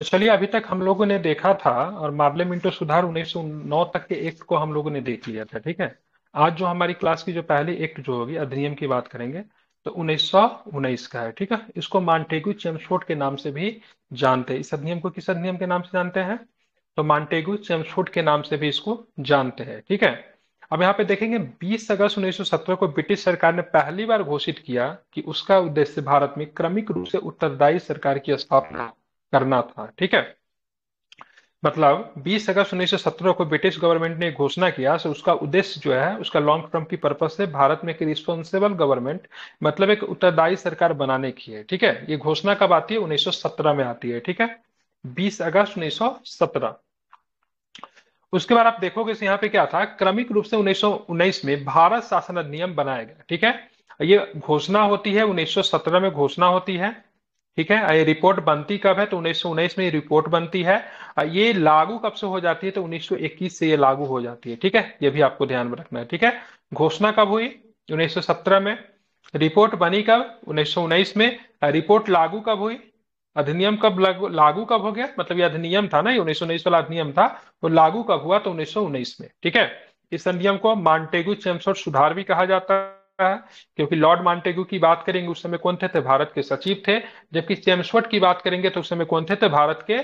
तो चलिए अभी तक हम लोगों ने देखा था और मामले मिंटो सुधार उन्नीस तक के एक्ट को हम लोगों ने देख लिया था ठीक है आज जो हमारी क्लास की जो पहली एक्ट जो होगी अधिनियम की बात करेंगे तो उन्नीस उन्नीस का है ठीक है इसको मांटेगू चेमछोट के नाम से भी जानते हैं इस अधिनियम को किस अधिनियम के नाम से जानते हैं तो मांटेगू चेमछोट के नाम से भी इसको जानते हैं ठीक है अब यहाँ पे देखेंगे 20 अगस्त उन्नीस को ब्रिटिश सरकार ने पहली बार घोषित किया कि उसका उद्देश्य भारत में क्रमिक रूप से उत्तरदायी सरकार की स्थापना करना था ठीक है मतलब 20 अगस्त उन्नीस को ब्रिटिश गवर्नमेंट ने घोषणा किया तो उसका उद्देश्य जो है उसका लॉन्ग टर्म की पर्पज से भारत में एक रिस्पॉन्सिबल गवर्नमेंट मतलब एक उत्तरदायी सरकार बनाने की है ठीक है ये घोषणा कब आती है 1917 में आती है ठीक है 20 अगस्त उन्नीस उसके बाद आप देखोगे यहाँ पे क्या था क्रमिक रूप से उन्नीस में भारत शासन अधिनियम बनाया गया ठीक है ये घोषणा होती है 1917 में घोषणा होती है ठीक है ये रिपोर्ट बनती कब है तो उन्नीस सौ उन्नीस में ये रिपोर्ट बनती है ये लागू कब से हो जाती है तो 1921 से ये लागू हो जाती है ठीक है ये भी आपको ध्यान में रखना है ठीक है घोषणा कब हुई 1917 में रिपोर्ट बनी कब 1919 में रिपोर्ट लागू कब हुई अधिनियम कब लागू लागू कब हो गया मतलब ये अधिनियम था ना ये उन्नीस वाला अधिनियम था वो लागू कब हुआ तो उन्नीस में ठीक है इस अधिनियम को मांटेगू चेम्स और सुधार भी कहा जाता है है क्योंकि लॉर्ड मॉन्टेग्यू की बात करेंगे उस समय कौन थे थे भारत के सचिव थे जबकि चेम्सवर्ट की बात करेंगे तो उस समय कौन थे थे भारत के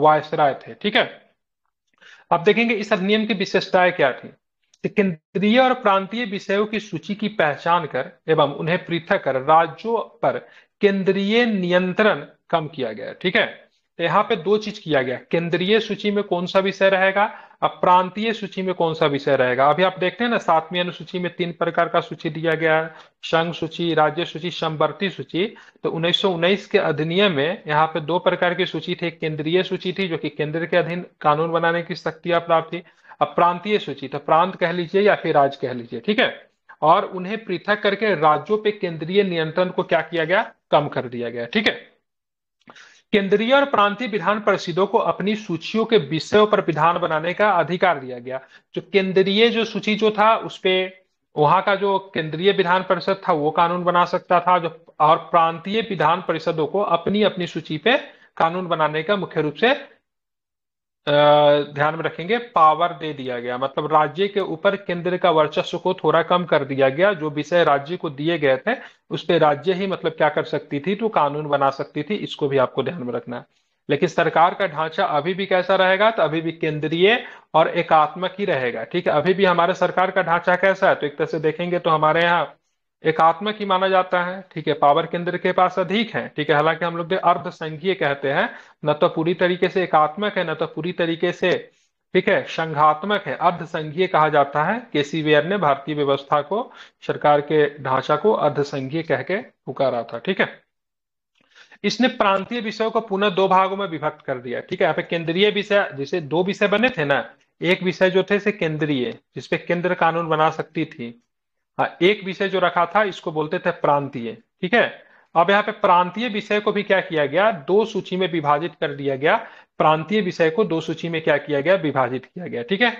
वायसराय थे ठीक है अब देखेंगे इस अधिनियम की विशेषताएं क्या थी केंद्रीय और प्रांतीय विषयों की सूची की पहचान कर एवं उन्हें पृथक कर राज्यों पर केंद्रीय नियंत्रण कम किया गया ठीक है तो यहाँ पे दो चीज किया गया केंद्रीय सूची में कौन सा विषय रहेगा अब प्रांतीय सूची में कौन सा विषय रहेगा अभी आप देखते हैं ना सातवीं अनुसूची में तीन प्रकार का सूची दिया गया है संघ सूची राज्य सूची संवर्ती सूची तो उन्नीस के अधिनियम में यहाँ पे दो प्रकार की सूची थी केंद्रीय सूची थी जो कि केंद्र के अधीन कानून बनाने की शक्तियां प्राप्त थी अब प्रांतीय सूची तो प्रांत कह लीजिए या फिर राज्य कह लीजिए ठीक है और उन्हें पृथक करके राज्यों पे केंद्रीय नियंत्रण को क्या किया गया कम कर दिया गया ठीक है केंद्रीय और प्रांतीय विधान परिषदों को अपनी सूचियों के विषयों पर विधान बनाने का अधिकार दिया गया जो केंद्रीय जो सूची जो था उसपे वहां का जो केंद्रीय विधान परिषद था वो कानून बना सकता था जो और प्रांतीय विधान परिषदों को अपनी अपनी सूची पे कानून बनाने का मुख्य रूप से ध्यान में रखेंगे पावर दे दिया गया मतलब राज्य के ऊपर केंद्र का वर्चस्व को थोड़ा कम कर दिया गया जो विषय राज्य को दिए गए थे उस पर राज्य ही मतलब क्या कर सकती थी तो कानून बना सकती थी इसको भी आपको ध्यान में रखना है लेकिन सरकार का ढांचा अभी भी कैसा रहेगा तो अभी भी केंद्रीय और एकात्मक ही रहेगा ठीक है अभी भी हमारे सरकार का ढांचा कैसा है तो एक तरह से देखेंगे तो हमारे यहाँ एकात्मक ही माना जाता है ठीक है पावर केंद्र के पास अधिक है ठीक है हालांकि हम लोग अर्ध संघीय कहते हैं न तो पूरी तरीके से एकात्मक है न तो पूरी तरीके से ठीक है संघात्मक है अर्ध संघीय कहा जाता है केसी वेयर ने भारतीय व्यवस्था को सरकार के ढांचा को अर्ध संघीय कह के पुकारा था ठीक है इसने प्रांतीय विषयों को पुनः दो भागों में विभक्त कर दिया ठीक है यहाँ पे केंद्रीय विषय जिसे दो विषय बने थे ना एक विषय जो थे से केंद्रीय जिसपे केंद्र कानून बना सकती थी हाँ एक विषय जो रखा था इसको बोलते थे प्रांतीय ठीक है अब यहाँ पे प्रांतीय विषय को भी क्या किया गया दो सूची में विभाजित कर दिया गया प्रांतीय विषय को दो सूची में क्या किया गया विभाजित किया गया ठीक है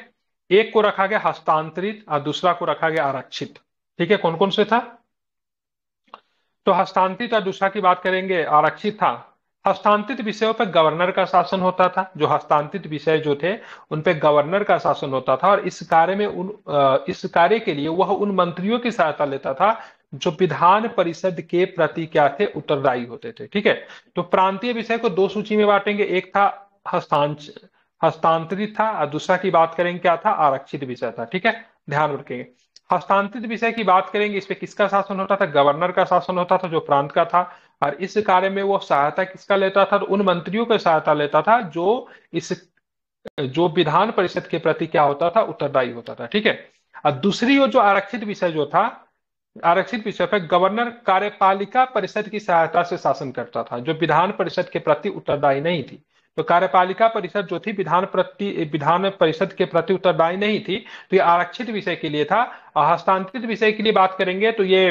एक को रखा गया हस्तांतरित और दूसरा को रखा गया आरक्षित ठीक है कौन कौन से था तो हस्तांतरित और दूसरा की बात करेंगे आरक्षित था हस्तांतरित विषयों पर गवर्नर का शासन होता था जो हस्तांतरित विषय जो थे उन पर गवर्नर का शासन होता था और इस कार्य में उन इस कार्य के लिए वह उन मंत्रियों की सहायता लेता था जो विधान परिषद के प्रति क्या थे उत्तरदायी होते थे ठीक है तो प्रांतीय विषय को दो सूची में बांटेंगे एक था हस्तांतरित हस्तांतरित था और दूसरा की बात करेंगे क्या था आरक्षित विषय था ठीक है ध्यान रखेंगे हस्तांतरित विषय की बात करेंगे इस पे किसका शासन होता था गवर्नर का शासन होता था जो प्रांत का था और इस कार्य में वो सहायता किसका लेता था तो उन मंत्रियों का सहायता लेता था जो इस जो विधान परिषद के प्रति क्या होता था उत्तरदायी होता था ठीक है और दूसरी जो आरक्षित विषय जो था आरक्षित विषय पर गवर्नर कार्यपालिका परिषद की सहायता से शासन करता था जो विधान परिषद के प्रति उत्तरदायी नहीं थी तो कार्यपालिका परिषद जो थी विधान प्रति विधान परिषद के प्रति उत्तरदायी नहीं थी तो ये आरक्षित विषय के लिए था और हस्तांतरित विषय के लिए बात करेंगे तो ये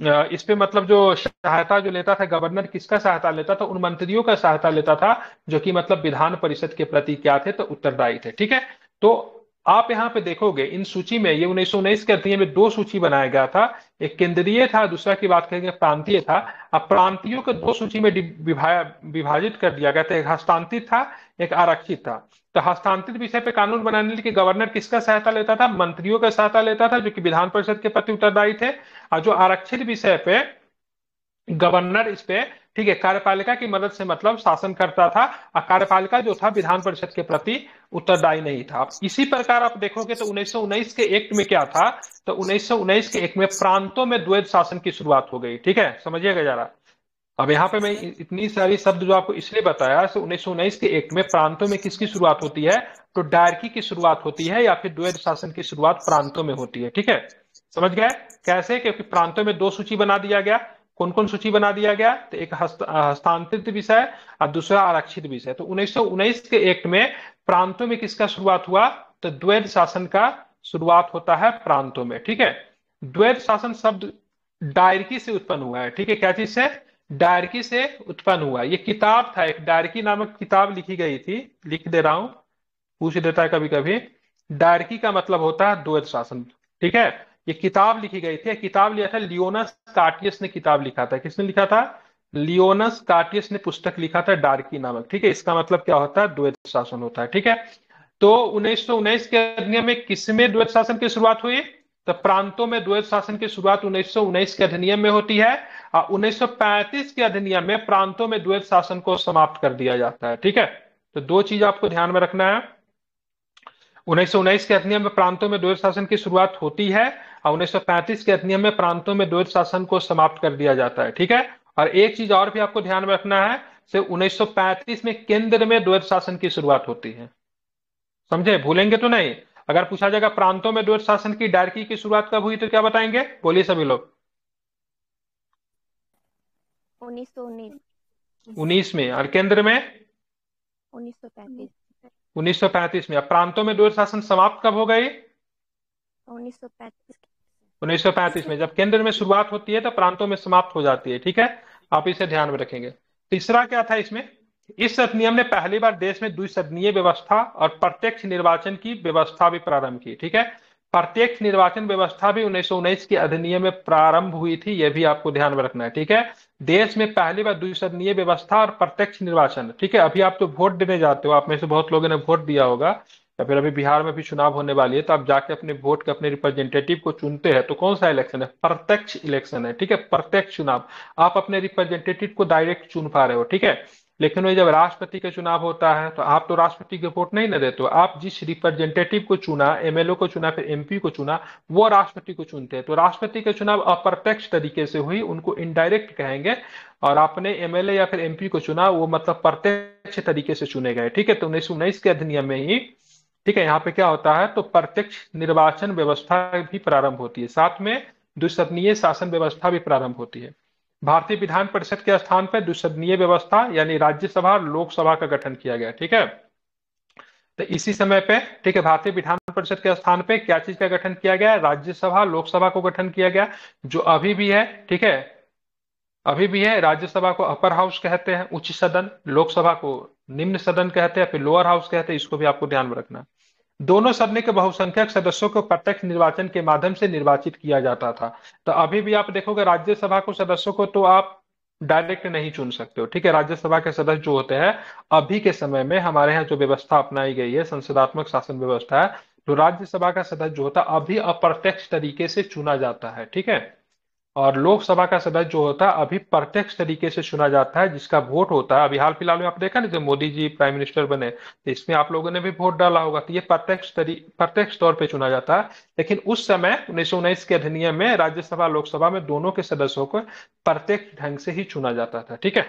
इस पे मतलब जो सहायता जो लेता था गवर्नर किसका सहायता लेता था उन मंत्रियों का सहायता लेता था जो कि मतलब विधान परिषद के प्रति क्या थे तो उत्तरदायी थे ठीक है तो आप यहाँ पे देखोगे इन सूची में ये उन्नीस सौ उन्नीस के अध्ययन में दो सूची बनाया गया था एक केंद्रीय था दूसरा की बात करेंगे प्रांतीय था अब प्रांतियों को दो सूची में विभाजित कर दिया गया था एक हस्तांतरित था एक आरक्षित था तो हस्तांतरित विषय पे कानून बनाने के लिए गवर्नर किसका सहायता लेता था मंत्रियों का सहायता लेता था जो कि विधान परिषद के प्रति उत्तरदायी थे और जो आरक्षित विषय पे गवर्नर इस पे ठीक है कार्यपालिका की मदद से मतलब शासन करता था और कार्यपालिका जो था विधान परिषद के प्रति उत्तरदायी नहीं था इसी प्रकार आप देखोगे तो उन्नीस के एक्ट में क्या था तो उन्नीस के एक्ट में प्रांतों में द्वैध शासन की शुरुआत हो गई ठीक है समझिएगा जरा अब यहाँ पे मैं इतनी सारी शब्द जो आपको इसलिए बताया उन्नीस सौ उन्नीस के एक्ट में प्रांतों में किसकी शुरुआत होती है तो डायरकी की शुरुआत होती है या फिर द्वैध शासन की शुरुआत प्रांतों में होती है ठीक है समझ गए कैसे क्योंकि प्रांतों में दो सूची बना दिया गया कौन कौन सूची बना दिया गया तो एक हस्तांतरित विषय और दूसरा आरक्षित विषय तो उन्नीस के एक्ट में प्रांतों में किसका शुरुआत हुआ तो द्वैध शासन का शुरुआत होता है प्रांतों में ठीक है द्वैध शासन शब्द डायरकी से उत्पन्न हुआ है ठीक है क्या चीज से डारकी से उत्पन्न हुआ ये किताब था एक डारकी नामक किताब लिखी गई थी लिख दे रहा हूं पूछ देता है कभी कभी डारकी का मतलब होता है द्वैत शासन ठीक है ये किताब लिखी गई थी किताब लिया था लियोनस कार्टियस ने किताब लिखा था किसने लिखा था लियोनस कार्टियस ने पुस्तक लिखा था डार्की नामक ठीक है इसका मतलब क्या होता है द्वैत शासन होता है ठीक है तो उन्नीस के अधिनियम में किसमें द्वैत शासन की शुरुआत हुई तो प्रांतों में द्वैत शासन की शुरुआत उन्नीस के अधिनियम में होती है और उन्नीस के अधिनियम में प्रांतों में द्वैत शासन को समाप्त कर दिया जाता है ठीक है तो दो चीज आपको ध्यान में रखना है उन्नीस के अधिनियम में प्रांतों में द्वैत शासन की शुरुआत होती है और उन्नीस के अधिनियम में प्रांतों में द्वैत शासन को समाप्त कर दिया जाता है ठीक है और एक चीज और भी आपको ध्यान में रखना है से 1935 में केंद्र में द्वैत शासन की शुरुआत होती है समझे भूलेंगे तो नहीं अगर पूछा जाएगा प्रांतों में द्वैत शासन की डायरकी की शुरुआत कब हुई तो क्या बताएंगे बोलिए सभी लोग उन्नीस में और केंद्र में उन्नीस सौ पैंतीस में प्रांतों में द्वैत शासन समाप्त कब हो गई उन्नीस सौ पैंतीस उन्नीस सौ पैंतीस में जब केंद्र में शुरुआत होती है तो प्रांतों में समाप्त हो जाती है ठीक है आप इसे ध्यान में रखेंगे तीसरा क्या था इसमें इस अधिनियम ने पहली बार देश में द्विसदनीय व्यवस्था और प्रत्यक्ष निर्वाचन की व्यवस्था भी प्रारंभ की ठीक है प्रत्यक्ष निर्वाचन व्यवस्था भी उन्नीस के अधिनियम में प्रारंभ हुई थी यह भी आपको ध्यान में रखना है ठीक है देश में पहली बार द्विसदनीय व्यवस्था और प्रत्यक्ष निर्वाचन ठीक है अभी आप तो वोट देने जाते हो आप में से बहुत लोगों ने वोट दिया होगा या फिर अभी बिहार में भी चुनाव होने वाली है तो आप जाके अपने वोट के अपने रिप्रेजेंटेटिव को चुनते हैं तो कौन सा इलेक्शन है प्रत्यक्ष इलेक्शन है ठीक है प्रत्यक्ष चुनाव आप अपने रिप्रेजेंटेटिव को डायरेक्ट चुन पा रहे हो ठीक है लेकिन वही जब राष्ट्रपति का चुनाव होता है तो आप तो राष्ट्रपति को वोट नहीं ना देते आप जिस रिप्रेजेंटेटिव को चुना एमएलओ को चुना फिर एमपी को चुना वो राष्ट्रपति को चुनते हैं तो राष्ट्रपति का चुनाव अप्रत्यक्ष तरीके से हुई उनको इनडायरेक्ट कहेंगे और आपने एमएलए या फिर एमपी को चुना वो मतलब प्रत्यक्ष तरीके से चुने गए ठीक है तो उन्नीस उन्नीस के अधिनियम में ही ठीक है यहाँ पे क्या होता है तो प्रत्यक्ष निर्वाचन व्यवस्था भी प्रारंभ होती है साथ में दुस्सदनीय शासन व्यवस्था भी प्रारंभ होती है भारतीय विधान परिषद के स्थान पर द्विसदनीय व्यवस्था यानी राज्यसभा और लोकसभा का गठन किया गया ठीक है तो इसी समय पे ठीक है भारतीय विधान परिषद के स्थान पे क्या चीज का गठन किया गया राज्यसभा लोकसभा को गठन किया गया जो अभी भी है ठीक है अभी भी है राज्यसभा को अपर हाउस कहते हैं उच्च सदन लोकसभा को निम्न सदन कहते हैं फिर लोअर हाउस कहते हैं इसको भी आपको ध्यान में रखना दोनों सदन के बहुसंख्यक सदस्यों को प्रत्यक्ष निर्वाचन के माध्यम से निर्वाचित किया जाता था तो अभी भी आप देखोगे राज्यसभा को सदस्यों को तो आप डायरेक्ट नहीं चुन सकते हो ठीक है राज्यसभा के सदस्य जो होते हैं अभी के समय में हमारे यहाँ जो व्यवस्था अपनाई गई है संसदात्मक शासन व्यवस्था है तो राज्यसभा का सदस्य जो होता है अभी अप्रत्यक्ष तरीके से चुना जाता है ठीक है और लोकसभा का सदस्य जो होता है अभी प्रत्यक्ष तरीके से चुना जाता है जिसका वोट होता है अभी हाल फिलहाल में आप देखा ना जब मोदी जी प्राइम मिनिस्टर बने तो इसमें आप लोगों ने भी वोट डाला होगा तो ये प्रत्यक्ष प्रत्यक्ष तौर पे चुना जाता है लेकिन उस समय उन्नीस के अधिनियम में राज्यसभा लोकसभा में दोनों के सदस्यों को प्रत्यक्ष ढंग से ही चुना जाता था ठीक है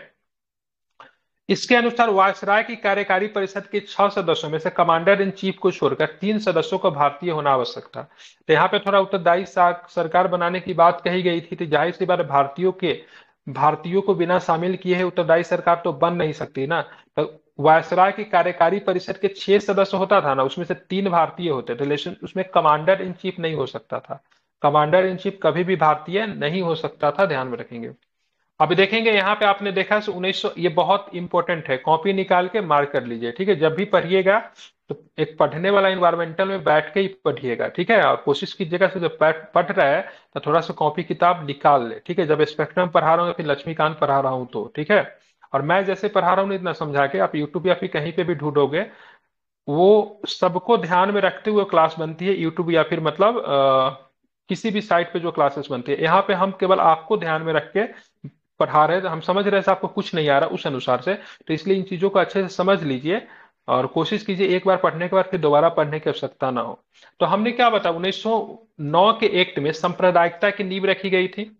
इसके अनुसार वायसराय की कार्यकारी परिषद के छह सदस्यों में से कमांडर इन चीफ को छोड़कर तीन सदस्यों को भारतीय होना आवश्यक था तो यहाँ पे थोड़ा उत्तरदायी सरकार बनाने की बात कही गई थी तो जाहिर सी बात भारतीयों के भारतीयों को बिना शामिल किए है उत्तरदायी सरकार तो बन नहीं सकती ना तो वायसराय की कार्यकारी परिषद के छह सदस्य होता था ना उसमें से तीन भारतीय होते थे लेकिन उसमें कमांडर इन चीफ नहीं हो सकता था कमांडर इन चीफ कभी भी भारतीय नहीं हो सकता था ध्यान में रखेंगे अभी देखेंगे यहाँ पे आपने देखा उन्नीस सौ ये बहुत इंपॉर्टेंट है कॉपी निकाल के मार्क कर लीजिए ठीक है जब भी पढ़िएगा तो एक पढ़ने वाला इन्वायरमेंटल में बैठ के ही पढ़िएगा ठीक है और कोशिश कीजिएगा जब पढ़ रहा है तो थोड़ा सा कॉपी किताब निकाल ले ठीक है जब स्पेक्ट्रम पढ़ा रहा हूँ फिर लक्ष्मीकांत पढ़ा रहा हूँ तो ठीक है और मैं जैसे पढ़ा रहा हूँ इतना समझा के आप यूट्यूब या फिर कहीं पे भी ढूंढोगे वो सबको ध्यान में रखते हुए क्लास बनती है यूट्यूब या फिर मतलब किसी भी साइट पे जो क्लासेस बनती है यहाँ पे हम केवल आपको ध्यान में रख के पढ़ा रहे हैं तो हम समझ रहे हैं आपको कुछ नहीं आ रहा उस अनुसार से तो इसलिए इन चीज़ों को अच्छे से समझ लीजिए और कोशिश कीजिए एक बार पढ़ने के बाद फिर दोबारा पढ़ने की आवश्यकता ना हो तो हमने क्या बताया 1909 के एक्ट में संप्रदायिकता की नींव रखी गई थी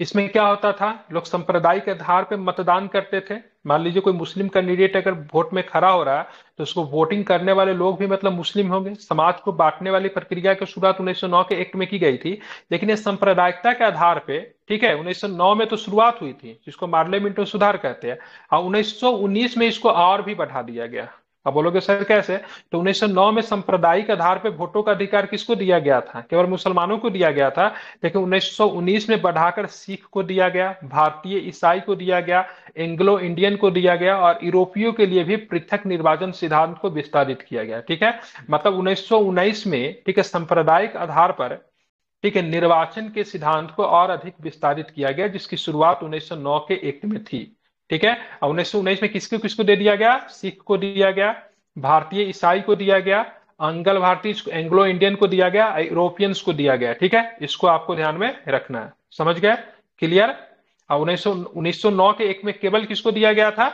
इसमें क्या होता था लोग संप्रदाय के आधार पर मतदान करते थे मान लीजिए कोई मुस्लिम कैंडिडेट अगर वोट में खड़ा हो रहा है तो उसको वोटिंग करने वाले लोग भी मतलब मुस्लिम होंगे समाज को बांटने वाली प्रक्रिया की शुरुआत 1909 के एक्ट में की गई थी लेकिन ये सांप्रदायिकता के आधार पे ठीक है 1909 में तो शुरुआत हुई थी जिसको मार्लियामेंट में सुधार कहते हैं और उन्नीस में इसको और भी बढ़ा दिया गया अब बोलोगे सर कैसे तो 1909 में सांप्रदायिक आधार पर वोटों का अधिकार किसको दिया गया था केवल मुसलमानों को दिया गया था लेकिन 1919 में बढ़ाकर सिख को दिया गया भारतीय ईसाई को दिया गया एंग्लो इंडियन को दिया गया और यूरोपियों के लिए भी पृथक निर्वाचन सिद्धांत को विस्तारित किया गया ठीक है मतलब उन्नीस में ठीक है सांप्रदायिक आधार पर ठीक है निर्वाचन के सिद्धांत को और अधिक विस्तारित किया गया जिसकी शुरुआत नौ के एक्ट में थी ठीक है उन्नीस सौ उन्नीस में किसको किसको दे दिया गया सिख को दिया गया भारतीय ईसाई को दिया गया अंगल भारतीय एंग्लो इंडियन को दिया गया यूरोपियंस को दिया गया ठीक है इसको आपको ध्यान में रखना है समझ गए क्लियर उन्नीस सौ उन्नीस सौ नौ के एक में केवल किसको दिया गया था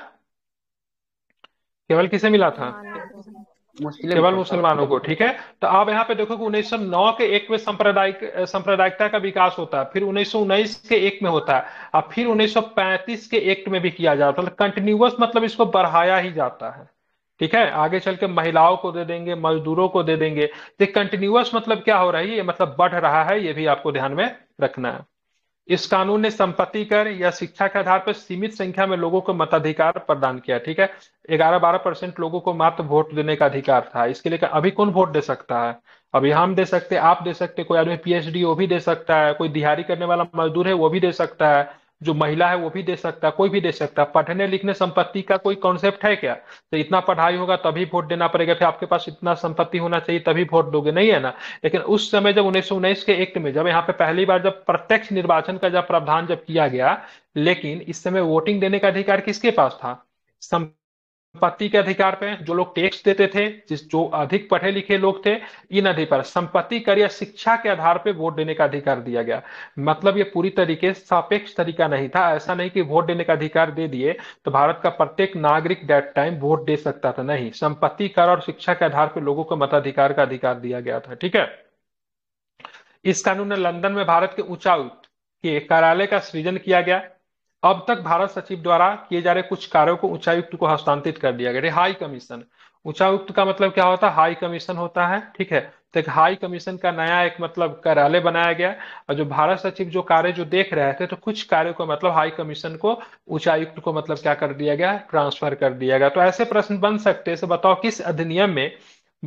केवल किसे मिला था हाँ, केवल मुसलमानों को ठीक है तो आप यहाँ पे देखो कि 1909 के एक में सांप्रदायिक सांप्रदायिकता का विकास होता है फिर 1919 के एक में होता है और फिर 1935 के एक्ट में भी किया जाता है कंटिन्यूअस मतलब, मतलब इसको बढ़ाया ही जाता है ठीक है आगे चल के महिलाओं को दे देंगे मजदूरों को दे देंगे तो कंटिन्यूअस मतलब क्या हो रहा है ये मतलब बढ़ रहा है ये भी आपको ध्यान में रखना है इस कानून ने संपत्ति कर या शिक्षा के आधार पर सीमित संख्या में लोगों को मताधिकार प्रदान किया ठीक है ग्यारह बारह परसेंट लोगों को मात्र वोट देने का अधिकार था इसके लिए अभी कौन वोट दे सकता है अभी हम दे सकते आप दे सकते कोई आदमी पीएचडी वो भी दे सकता है कोई दिहाड़ी करने वाला मजदूर है वो भी दे सकता है जो महिला है वो भी दे सकता है कोई भी दे सकता है पढ़ने लिखने संपत्ति का कोई कॉन्सेप्ट है क्या तो इतना पढ़ाई होगा तभी वोट देना पड़ेगा फिर आपके पास इतना संपत्ति होना चाहिए तभी वोट दोगे नहीं है ना लेकिन उस समय जब उन्नीस के एक्ट में जब यहाँ पे पहली बार जब प्रत्यक्ष निर्वाचन का जब प्रावधान जब किया गया लेकिन इस समय वोटिंग देने का अधिकार किसके पास था संपत्ति के अधिकार पे जो लोग टैक्स देते थे जिस जो अधिक पढ़े लिखे लोग थे इन अधिकार संपत्ति कर या शिक्षा के आधार पे वोट देने का अधिकार दिया गया मतलब ये पूरी तरीके सापेक्ष तरीका नहीं था ऐसा नहीं कि वोट देने का अधिकार दे दिए तो भारत का प्रत्येक नागरिक डेट टाइम वोट दे सकता था नहीं संपत्ति कर और शिक्षा के आधार पर लोगों को मताधिकार का अधिकार दिया गया था ठीक है इस कानून ने लंदन में भारत के उच्चायुक्त के कार्यालय का सृजन किया गया अब तक भारत सचिव द्वारा किए जा रहे कुछ कार्यों को उच्चायुक्त को हस्तांतरित कर दिया गया है हाई कमीशन उच्चायुक्त का मतलब क्या होता है हाई कमीशन होता है ठीक है तो एक हाई कमीशन का नया एक मतलब कार्यालय बनाया गया और जो भारत सचिव जो कार्य जो देख रहे थे तो कुछ कार्यों को मतलब हाई कमीशन को उच्चायुक्त को मतलब क्या कर दिया गया ट्रांसफर कर दिया गया तो ऐसे प्रश्न बन सकते हैं बताओ किस अधिनियम में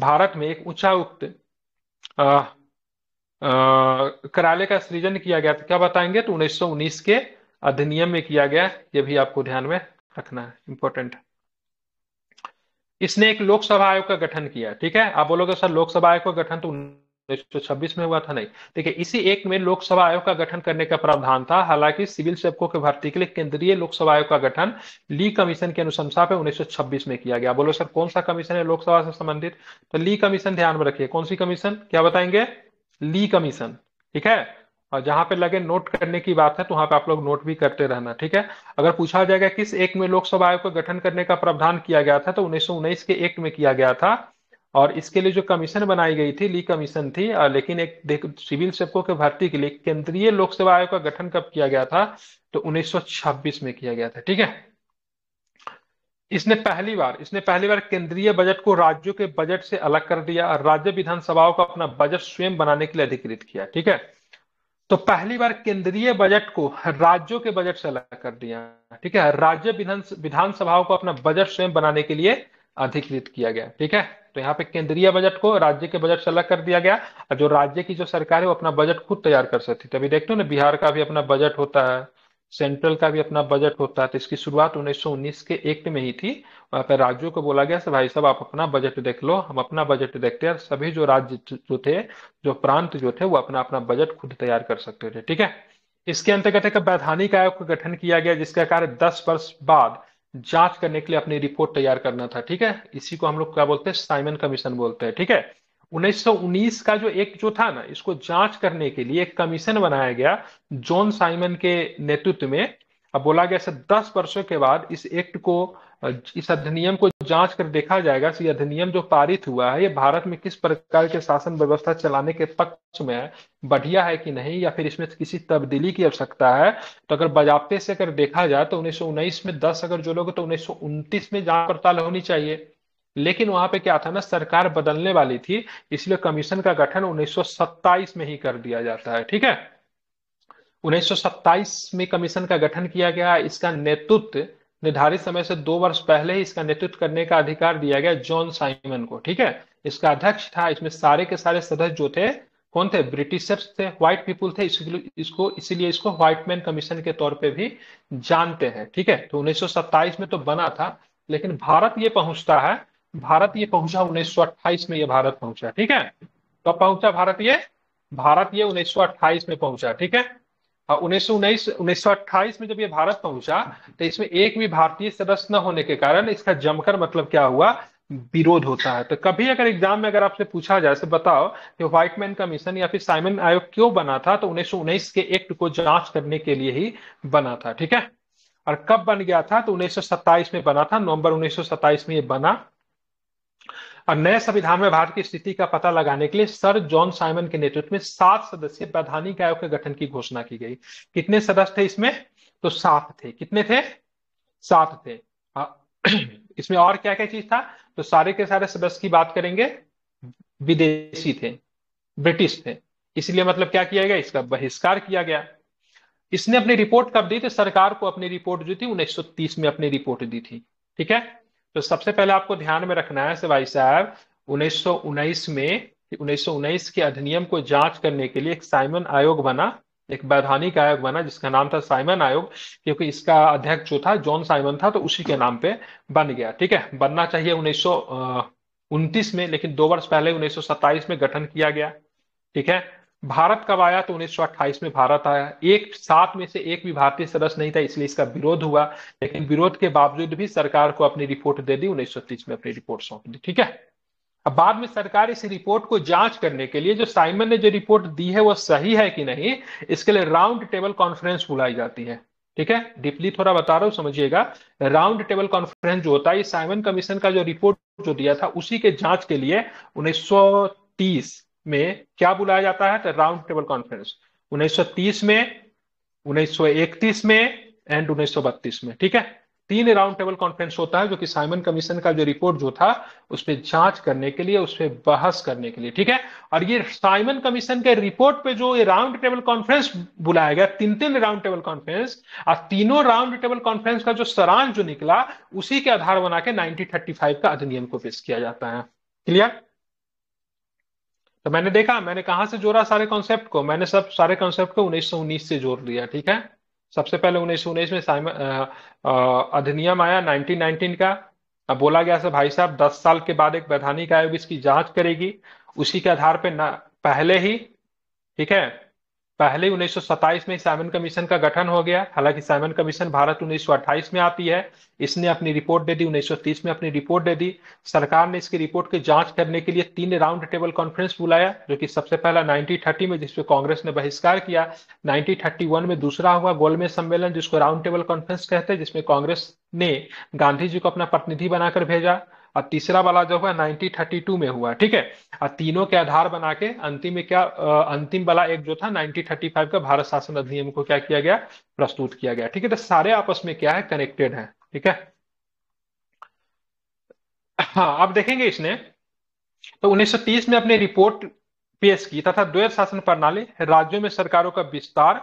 भारत में एक उच्चायुक्त कार्यालय का सृजन किया गया तो क्या बताएंगे तो उन्नीस के अधिनियम में किया गया यह भी आपको ध्यान में रखना है इंपॉर्टेंट इसने एक लोकसभा आयोग का गठन किया ठीक है आप बोलोगे सर लोकसभा आयोग का गठन तो उन्नीस में हुआ था नहीं देखिए इसी एक में लोकसभा आयोग का गठन करने का प्रावधान था हालांकि सिविल सेवकों के भर्ती के लिए केंद्रीय लोकसभा आयोग का गठन ली कमीशन की अनुशंसा पे उन्नीस में किया गया बोलो सर कौन सा कमीशन है लोकसभा से संबंधित तो ली कमीशन ध्यान में रखिए कौन सी कमीशन क्या बताएंगे ली कमीशन ठीक है और जहां पे लगे नोट करने की बात है तो वहां पे आप लोग नोट भी करते रहना ठीक है अगर पूछा जाएगा किस एक में लोकसभा आयोग का गठन करने का प्रावधान किया गया था तो उन्नीस के एक्ट में किया गया था और इसके लिए जो कमीशन बनाई गई थी ली कमीशन थी लेकिन एक सिविल सेवकों के भर्ती के लिए केंद्रीय लोक सेवा आयोग का गठन कब किया गया था तो 1926 में किया गया था ठीक है इसने पहली बार इसने पहली बार केंद्रीय बजट को राज्यों के बजट से अलग कर दिया और राज्य विधानसभाओं का अपना बजट स्वयं बनाने के लिए अधिकृत किया ठीक है तो पहली बार केंद्रीय बजट को राज्यों के बजट से अलग कर दिया ठीक है राज्य विधान विधानसभाओं को अपना बजट स्वयं बनाने के लिए अधिकृत किया गया ठीक है तो यहाँ पे केंद्रीय बजट को राज्य के बजट से अलग कर दिया गया और जो राज्य की जो सरकार है वो अपना बजट खुद तैयार कर सकती थी अभी देखते हो ना बिहार का भी अपना बजट होता है सेंट्रल का भी अपना बजट होता है तो इसकी शुरुआत 1919 के एक्ट में ही थी वहां पर राज्यों को बोला गया भाई साहब आप अपना बजट देख लो हम अपना बजट देखते हैं सभी जो राज्य जो थे जो प्रांत जो थे वो अपना अपना बजट खुद तैयार कर सकते थे ठीक है इसके अंतर्गत एक वैधानिक आयोग का गठन किया गया जिसका कार्य दस वर्ष बाद जांच करने के लिए अपनी रिपोर्ट तैयार करना था ठीक है इसी को हम लोग क्या बोलते हैं साइमन कमीशन बोलते हैं ठीक है 1919 का जो एक जो था ना इसको जांच करने के लिए एक कमीशन बनाया गया जॉन साइमन के नेतृत्व में अब बोला गया सर दस वर्षों के बाद इस एक्ट को इस अधिनियम को जांच कर देखा जाएगा कि अधिनियम जो पारित हुआ है ये भारत में किस प्रकार के शासन व्यवस्था चलाने के पक्ष में बढ़िया है कि नहीं या फिर इसमें किसी तब्दीली की आवश्यकता है तो अगर बजाबते से अगर देखा जाए तो उन्नीस में दस अगर जो लोग तो उन्नीस में जांच पड़ताल होनी चाहिए लेकिन वहां पे क्या था ना सरकार बदलने वाली थी इसलिए कमीशन का गठन 1927 में ही कर दिया जाता है ठीक है 1927 में कमीशन का गठन किया गया इसका नेतृत्व निर्धारित समय से दो वर्ष पहले ही इसका नेतृत्व करने का अधिकार दिया गया जॉन साइमन को ठीक है इसका अध्यक्ष था इसमें सारे के सारे सदस्य जो थे कौन थे ब्रिटिशर्स थे व्हाइट पीपुल थे इसको इसीलिए इसको व्हाइट मैन कमीशन के तौर पे भी जानते हैं ठीक है तो 1927 में तो बना था लेकिन भारत ये पहुंचता है भारत ये पहुंचा 1928 में ये भारत पहुंचा ठीक है कब पहुंचा भारत ये भारत ये 1928 में पहुंचा ठीक है हाँ, उन्नीस सौ उन्नीस उन्नीस में जब ये भारत पहुंचा तो इसमें एक भी भारतीय सदस्य न होने के कारण इसका जमकर मतलब क्या हुआ विरोध होता है तो कभी अगर एग्जाम में अगर आपसे पूछा जाए तो बताओ कि व्हाइट मैन कमीशन या फिर साइमन आयोग क्यों बना था तो उन्नीस के एक्ट को जांच करने के लिए ही बना था ठीक है और कब बन गया था तो उन्नीस में बना था नवंबर उन्नीस में ये बना और नए संविधान में भारत की स्थिति का पता लगाने के लिए सर जॉन साइमन के नेतृत्व में सात सदस्यीय वैधानिक आयोग के गठन की घोषणा की गई कितने सदस्य थे इसमें तो सात थे कितने थे सात थे इसमें और क्या क्या चीज था तो सारे के सारे सदस्य की बात करेंगे विदेशी थे ब्रिटिश थे इसलिए मतलब क्या किया गया इसका बहिष्कार किया गया इसने अपनी रिपोर्ट कब दी थी सरकार को अपनी रिपोर्ट जो थी 1930 में अपनी रिपोर्ट दी थी ठीक है तो सबसे पहले आपको ध्यान में रखना है सिवाई साहब उन्नीस में उन्नीस के अधिनियम को जांच करने के लिए एक साइमन आयोग बना एक वैधानिक आयोग बना जिसका नाम था साइमन आयोग क्योंकि इसका अध्यक्ष जो था जॉन साइमन था तो उसी के नाम पे बन गया ठीक है बनना चाहिए उन्नीस में लेकिन दो वर्ष पहले उन्नीस में गठन किया गया ठीक है भारत कब आया तो 1928 में भारत आया एक साथ में से एक भी भारतीय सदस्य नहीं था इसलिए इसका विरोध हुआ लेकिन विरोध के बावजूद भी सरकार को अपनी रिपोर्ट दे दी 1930 में अपनी रिपोर्ट सौंप दी ठीक है अब बाद में सरकार इस रिपोर्ट को जांच करने के लिए जो साइमन ने जो रिपोर्ट दी है वो सही है कि नहीं इसके लिए राउंड टेबल कॉन्फ्रेंस बुलाई जाती है ठीक है डीपली थोड़ा बता रहा हूं समझिएगा राउंड टेबल कॉन्फ्रेंस जो होता है साइमन कमीशन का जो रिपोर्ट जो दिया था उसी के जांच के लिए उन्नीस में क्या बुलाया जाता है राउंड टेबल कॉन्फ्रेंस 1930 में 1931 में एंड 1932 में ठीक है तीन राउंड टेबल कॉन्फ्रेंस होता है जो कि साइमन कमीशन का जो रिपोर्ट जो था उस पर जांच करने के लिए उस पर बहस करने के लिए ठीक है और ये साइमन कमीशन के रिपोर्ट पे जो ये राउंड टेबल कॉन्फ्रेंस बुलाया गया तीन तीन राउंड टेबल कॉन्फ्रेंस और तीनों राउंड टेबल कॉन्फ्रेंस का जो सरांश जो निकला उसी के आधार बना के नाइनटीन का अधिनियम को पेश किया जाता है क्लियर तो मैंने देखा मैंने कहा से जोड़ा सारे कॉन्सेप्ट को मैंने सब सारे कॉन्सेप्ट को उन्नीस से जोड़ लिया ठीक है सबसे पहले उन्नीस में अधिनियम आया 1919 का अब बोला गया सर भाई साहब 10 साल के बाद एक वैधानिक आयोग इसकी जांच करेगी उसी के आधार पर पहले ही ठीक है पहले उन्नीस में साइमन कमीशन का गठन हो गया हालांकि साइमन कमीशन भारत 1928 में आती है इसने अपनी रिपोर्ट दे दी 1930 में अपनी रिपोर्ट दे दी सरकार ने इसकी रिपोर्ट की जांच करने के लिए तीन राउंड टेबल कॉन्फ्रेंस बुलाया जो कि सबसे पहला 1930 में जिसमें कांग्रेस ने बहिष्कार किया नाइनटीन में दूसरा हुआ गोलमेज सम्मेलन जिसको राउंड टेबल कॉन्फ्रेंस कहते हैं जिसमें कांग्रेस ने गांधी जी को अपना प्रतिनिधि बनाकर भेजा और तीसरा वाला जो हुआ 1932 में हुआ ठीक है और तीनों के आधार बना के अंतिम में क्या अंतिम वाला एक जो था 1935 का भारत शासन अधिनियम को क्या किया गया प्रस्तुत किया गया ठीक है तो सारे आपस में क्या है कनेक्टेड है ठीक है हाँ आप देखेंगे इसने तो 1930 में अपनी रिपोर्ट पेश की तथा द्वैत शासन प्रणाली राज्यों में सरकारों का विस्तार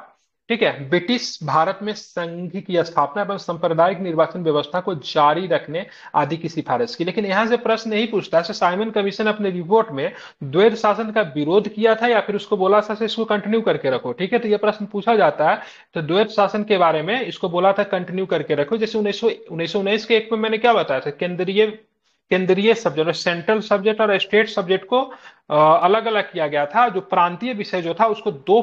ठीक है ब्रिटिश भारत में संघ की स्थापना एवं सांप्रदायिक निर्वाचन व्यवस्था को जारी रखने आदि की सिफारिश की लेकिन यहां से प्रश्न नहीं पूछता है अच्छा, साइमन कमीशन अपने रिपोर्ट में द्वैध शासन का विरोध किया था या फिर उसको बोला था अच्छा, इसको कंटिन्यू करके रखो ठीक है तो यह प्रश्न पूछा जाता है तो द्वैध शासन के बारे में इसको बोला था कंटिन्यू करके रखो जैसे उन्नीस के एक में मैंने क्या बताया था केंद्रीय केंद्रीय सब्जेक्ट सेंट्रल सब्जेक्ट और स्टेट सब्जेक्ट को अलग अलग किया गया था जो प्रांतीय विषय जो था उसको दो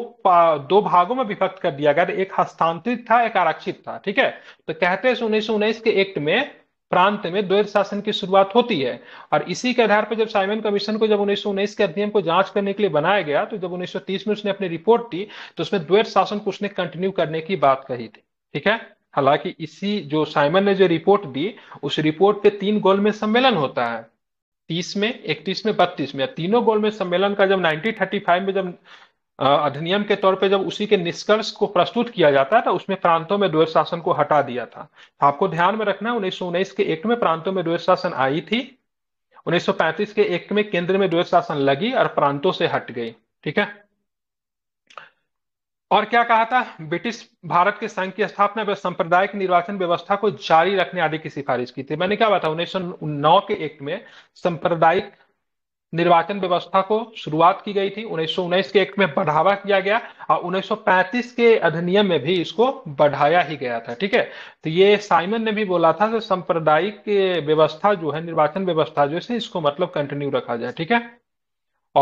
दो भागों में विभक्त कर दिया गया था एक हस्तांतरित था एक आरक्षित था ठीक है तो कहते हैं उन्नीस सौ उन्नीस के एक्ट में प्रांत में द्वैत शासन की शुरुआत होती है और इसी के आधार पर जब साइमन कमीशन को जब उन्नीस के अधिनियम को जांच करने के लिए बनाया गया तो जब 1930 में उसने अपनी रिपोर्ट दी तो उसमें द्वैत शासन को उसने कंटिन्यू करने की बात कही थी ठीक है हालांकि इसी जो साइमन ने जो रिपोर्ट दी उस रिपोर्ट पे तीन गोल में सम्मेलन होता है तीस में इकतीस में बत्तीस में तीनों गोल में सम्मेलन का जब फाइव में जब अधिनियम के तौर पे जब उसी के निष्कर्ष को प्रस्तुत किया जाता था उसमें प्रांतों में द्वैत शासन को हटा दिया था तो आपको ध्यान में रखना है उन्नीस के एक्ट में प्रांतों में द्वैत शासन आई थी पैंतीस के एक्ट में केंद्र में द्वैत शासन लगी और प्रांतों से हट गई ठीक है और क्या कहा था ब्रिटिश भारत के संघ की स्थापना व सांप्रदायिक निर्वाचन व्यवस्था को जारी रखने आदि की सिफारिश की थी मैंने क्या बताया उन्नीस नौ के एक्ट में सांप्रदायिक निर्वाचन व्यवस्था को शुरुआत की गई थी उन्नीस के एक्ट में बढ़ावा किया गया और पैंतीस के अधिनियम में भी इसको बढ़ाया ही गया था ठीक है तो ये साइमन ने भी बोला था सांप्रदायिक व्यवस्था जो है निर्वाचन व्यवस्था जो है इसको मतलब कंटिन्यू रखा जाए ठीक है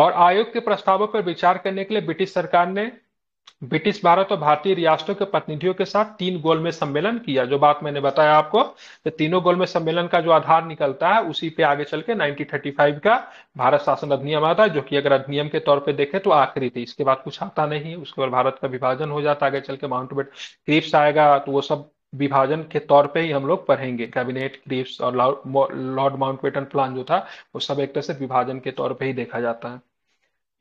और आयोग के प्रस्तावों पर विचार करने के लिए ब्रिटिश सरकार ने ब्रिटिश भारत तो और भारतीय रियासतों के प्रतिनिधियों के साथ तीन गोल में सम्मेलन किया जो बात मैंने बताया आपको तो तीनों गोल में सम्मेलन का जो आधार निकलता है उसी पे आगे चल के नाइनटीन का भारत शासन अधिनियम आता है जो कि अगर अधिनियम के तौर पे देखें तो आखिरी थी इसके बाद कुछ आता नहीं उसके बाद भारत का विभाजन हो जाता आगे चल के बेट क्रिप्स आएगा तो वो सब विभाजन के तौर पे ही हम लोग पढ़ेंगे कैबिनेट क्रिप्स और लॉर्ड माउंटबेटन प्लान जो था वो सब एक तरह से विभाजन के तौर पर ही देखा जाता है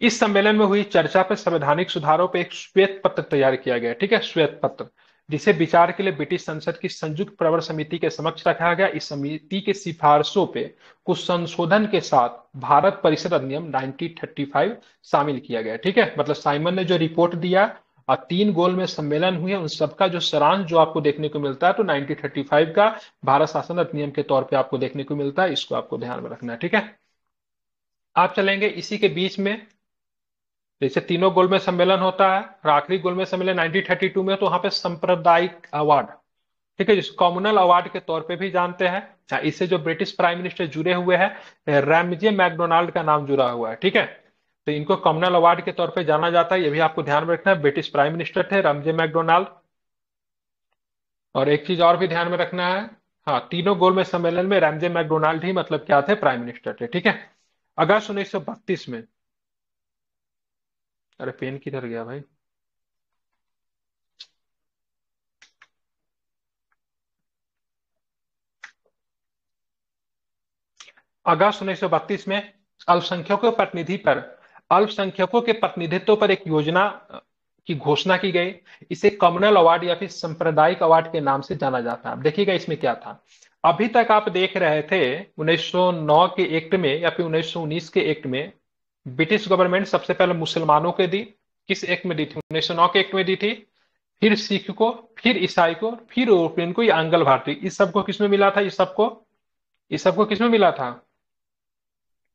इस सम्मेलन में हुई चर्चा पर संवैधानिक सुधारों पर एक श्वेत पत्र तैयार किया गया ठीक है श्वेत पत्र जिसे विचार के लिए ब्रिटिश संसद की संयुक्त प्रवर समिति के समक्ष रखा गया इस समिति के सिफारिशों पे कुछ संशोधन के साथ भारत परिषद अधिनियम 1935 शामिल किया गया ठीक है मतलब साइमन ने जो रिपोर्ट दिया और तीन गोल में सम्मेलन हुए उन सबका जो सरांश जो आपको देखने को मिलता है तो 1935 का भारत शासन अधिनियम के तौर पर आपको देखने को मिलता है इसको आपको ध्यान में रखना है ठीक है आप चलेंगे इसी के बीच में जैसे तीनों गोल में सम्मेलन होता है और आखिरी गोल में सम्मेलन 1932 में तो वहां पे सांप्रदायिक अवार्ड ठीक है जिसको कॉमनल अवार्ड के तौर पे भी जानते हैं इससे जो ब्रिटिश प्राइम मिनिस्टर जुड़े हुए हैं रैमजे मैकडोनाल्ड का नाम जुड़ा हुआ है ठीक है तो इनको कॉमनल अवार्ड के तौर पे जाना जाता है ये भी आपको ध्यान में रखना है ब्रिटिश प्राइम मिनिस्टर थे रामजे मैकडोनाल्ड और एक चीज और भी ध्यान में रखना है हाँ तीनों गोल में सम्मेलन में रैमजे मैकडोनाल्ड ही मतलब क्या थे प्राइम मिनिस्टर थे ठीक है अगस्त उन्नीस में अरे पेन किधर गया भाई अगस्त उन्नीस में अल्पसंख्यकों के प्रतिनिधि पर अल्पसंख्यकों के प्रतिनिधित्व पर एक योजना की घोषणा की गई इसे कम्युनल अवार्ड या फिर सांप्रदायिक अवार्ड के नाम से जाना जाता है देखिएगा इसमें क्या था अभी तक आप देख रहे थे 1909 के एक्ट में या फिर 1919 के एक्ट में ब्रिटिश गवर्नमेंट सबसे पहले मुसलमानों के दी किस एक्ट में दी थी उन्नीस सौ नौ के एक्ट में दी थी फिर सिख को फिर ईसाई को फिर यूरोपियन को या आंगल भारतीय इस सबको किसमें मिला था इस सबको इस सबको किसमें मिला था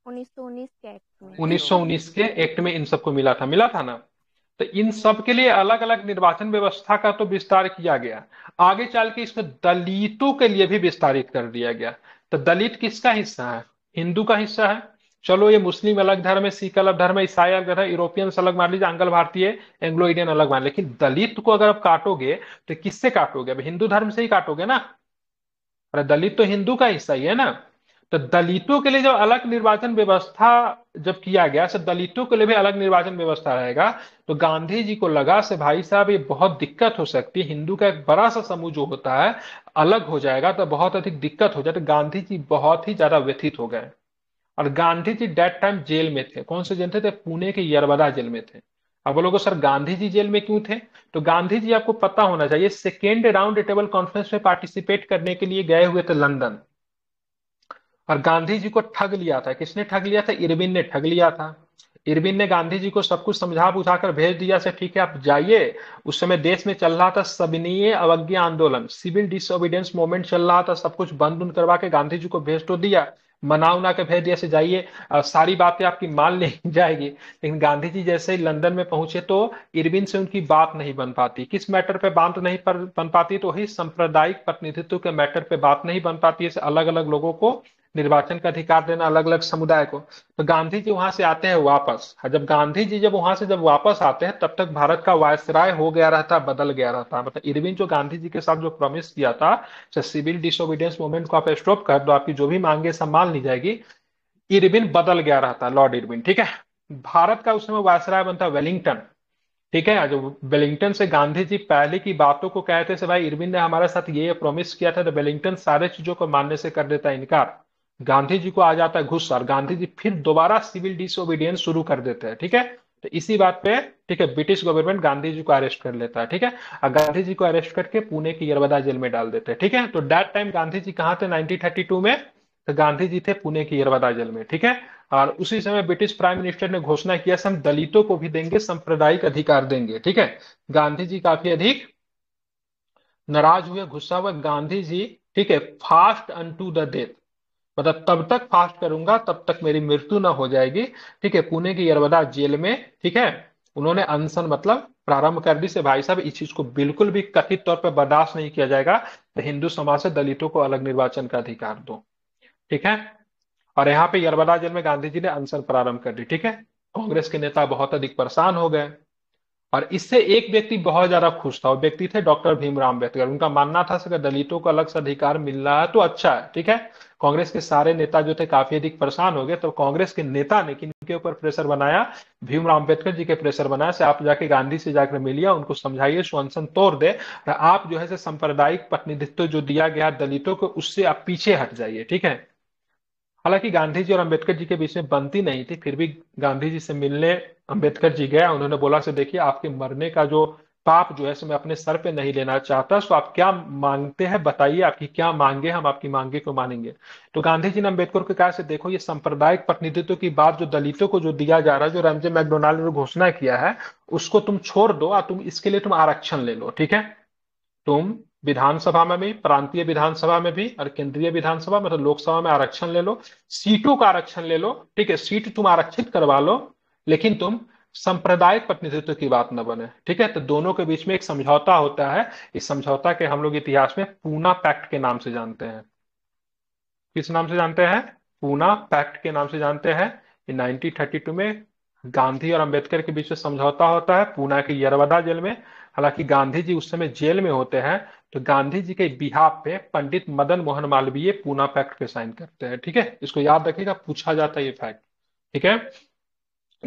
उन्नीस सौ उन्नीस के एक्ट में इन सबको मिला था मिला था ना तो इन सब के लिए अलग अलग निर्वाचन व्यवस्था का तो विस्तार किया गया आगे चल के इसमें दलितों के लिए भी विस्तारित कर दिया गया तो दलित किसका हिस्सा है हिंदू का हिस्सा है चलो ये मुस्लिम अलग धर्म है सिख अलग धर्म है ईसाई अलग धर्म है यूरोपियन अलग मान लीजिए अंगल भारतीय एंग्लो इंडियन अलग मान लेकिन दलित को अगर आप काटोगे तो किससे काटोगे अब हिंदू धर्म से ही काटोगे ना अरे दलित तो हिंदू का हिस्सा ही है ना तो दलितों के लिए जब अलग निर्वाचन व्यवस्था जब किया गया तो दलितों के लिए भी अलग निर्वाचन व्यवस्था रहेगा तो गांधी जी को लगा से भाई साहब ये बहुत दिक्कत हो सकती है हिंदू का एक बड़ा सा समूह जो होता है अलग हो जाएगा तो बहुत अधिक दिक्कत हो जाए तो गांधी जी बहुत ही ज्यादा व्यथित हो गए और Gandhi ji that time jail में थे कौन से जेल थे, पुणे के यरवदा जेल में थे अब बोलोगे सर गांधी जी जेल में क्यों थे तो गांधी जी आपको पता होना चाहिए सेकेंड राउंड टेबल कॉन्फ्रेंस में पार्टिसिपेट करने के लिए गए हुए थे लंदन और गांधी जी को ठग लिया था किसने ठग लिया था इरविन ने ठग लिया था इरविन ने गांधी जी को सब कुछ समझा बुझा कर भेज दिया से ठीक है आप जाइए उस समय देश में चल रहा था सबनीय अवज्ञा आंदोलन सिविल डिसोबीडियंस मूवमेंट चल रहा था सब कुछ बंद उन करवा के गांधी जी को भेज तो दिया मना उना के दिया से जाइए सारी बातें आपकी मान ली जाएगी लेकिन गांधी जी जैसे ही लंदन में पहुंचे तो इरविन से उनकी बात नहीं बन पाती किस मैटर पे बात नहीं पर बन पाती तो वही सांप्रदायिक प्रतिनिधित्व के मैटर पे बात नहीं बन पाती इस अलग अलग लोगों को निर्वाचन का अधिकार देना अलग अलग समुदाय को तो गांधी जी वहां से आते हैं वापस हाँ, जब गांधी जी जब वहां से जब वापस आते हैं तब तक भारत का वायसराय हो गया रहता बदल गया रहता मतलब इरविन जो गांधी जी के साथ जो प्रॉमिस किया था सिविल डिसोबिडियंस मूवमेंट को आप स्टॉप कर दो आपकी जो भी मांगे संभाल ली जाएगी इरविन बदल गया रहता लॉर्ड इरविन ठीक है भारत का उस समय वायसराय बनता वेलिंगटन ठीक है जो वेलिंगटन से गांधी जी पहले की बातों को कहते थे भाई इरविन ने हमारे साथ ये प्रॉमिस किया था तो वेलिंगटन सारे चीजों को मानने से कर देता इनकार गांधी जी को आ जाता है गुस्सा और गांधी जी फिर दोबारा सिविल डिसोबीडियंस शुरू कर देते हैं ठीक है तो इसी बात पे ठीक है ब्रिटिश गवर्नमेंट गांधी जी को अरेस्ट कर लेता है ठीक है और गांधी जी को अरेस्ट करके पुणे की यरवदा जेल में डाल देते हैं ठीक है तो डैट टाइम गांधी जी कहाँ थे नाइनटीन में तो गांधी जी थे पुणे की यरवदा जेल में ठीक है और उसी समय ब्रिटिश प्राइम मिनिस्टर ने घोषणा किया हम दलितों को भी देंगे सांप्रदायिक अधिकार देंगे ठीक है गांधी जी काफी अधिक नाराज हुए गुस्सा हुए गांधी जी ठीक है fast unto the death मतलब तब तक फास्ट करूंगा तब तक मेरी मृत्यु ना हो जाएगी ठीक है पुणे की यरवदा जेल में ठीक है उन्होंने अनशन मतलब प्रारंभ कर दी से भाई साहब इस चीज को बिल्कुल भी कथित तौर पर बर्दाश्त नहीं किया जाएगा तो हिंदू समाज से दलितों को अलग निर्वाचन का अधिकार दो ठीक है और यहाँ पे यरवदा जेल में गांधी जी ने अनशन प्रारंभ कर दी ठीक है कांग्रेस के नेता बहुत अधिक परेशान हो गए और इससे एक व्यक्ति बहुत ज्यादा खुश था वो व्यक्ति थे डॉक्टर भीमराव अम्बेडकर उनका मानना था सर दलितों को अलग से अधिकार मिल रहा है तो अच्छा है ठीक है कांग्रेस के सारे नेता जो थे काफी अधिक परेशान हो गए तो कांग्रेस के नेता ने किनके ऊपर प्रेशर बनाया भीमराव अंबेडकर जी के प्रेशर बनाया से आप जाके गांधी से जाकर मिलिए उनको समझाइए सुअनसन तोड़ दे और आप जो है सांप्रदायिक प्रतिनिधित्व जो दिया गया दलितों को उससे आप पीछे हट जाइए ठीक है हालांकि गांधी जी और अंबेडकर जी के बीच में बनती नहीं थी फिर भी गांधी जी से मिलने अंबेडकर जी गया उन्होंने बोला से देखिए आपके मरने का जो पाप जो है सो मैं अपने सर पे नहीं लेना चाहता सो आप क्या मांगते हैं बताइए आपकी क्या मांगे हम आपकी मांगे को मानेंगे तो गांधी जी ने अम्बेडकर को कहा से देखो ये सांप्रदायिक प्रतिनिधित्व की बात जो दलितों को जो दिया जा रहा है जो रामजे मैकडोनाल्ड ने घोषणा किया है उसको तुम छोड़ दो और तुम इसके लिए तुम आरक्षण ले लो ठीक है तुम विधानसभा में भी प्रांतीय विधानसभा में भी और केंद्रीय विधानसभा मतलब लोकसभा में आरक्षण ले लो सीटों का आरक्षण ले लो ठीक है सीट तुम आरक्षित करवा लो लेकिन तुम सांप्रदायिक प्रतिनिधित्व की बात न बने ठीक है तो दोनों के बीच में एक समझौता होता है इस समझौता के हम लोग इतिहास में पूना पैक्ट के नाम से जानते हैं किस नाम से जानते हैं पूना पैक्ट के नाम से जानते हैं टू में गांधी और अंबेडकर के बीच में समझौता होता है पूना के यरवदा जेल में हालांकि गांधी जी उस समय जेल में होते हैं तो गांधी जी के बिहार पे पंडित मदन मोहन मालवीय पूना पैक्ट पे साइन करते हैं ठीक है इसको याद रखिएगा पूछा जाता है ये फैक्ट ठीक है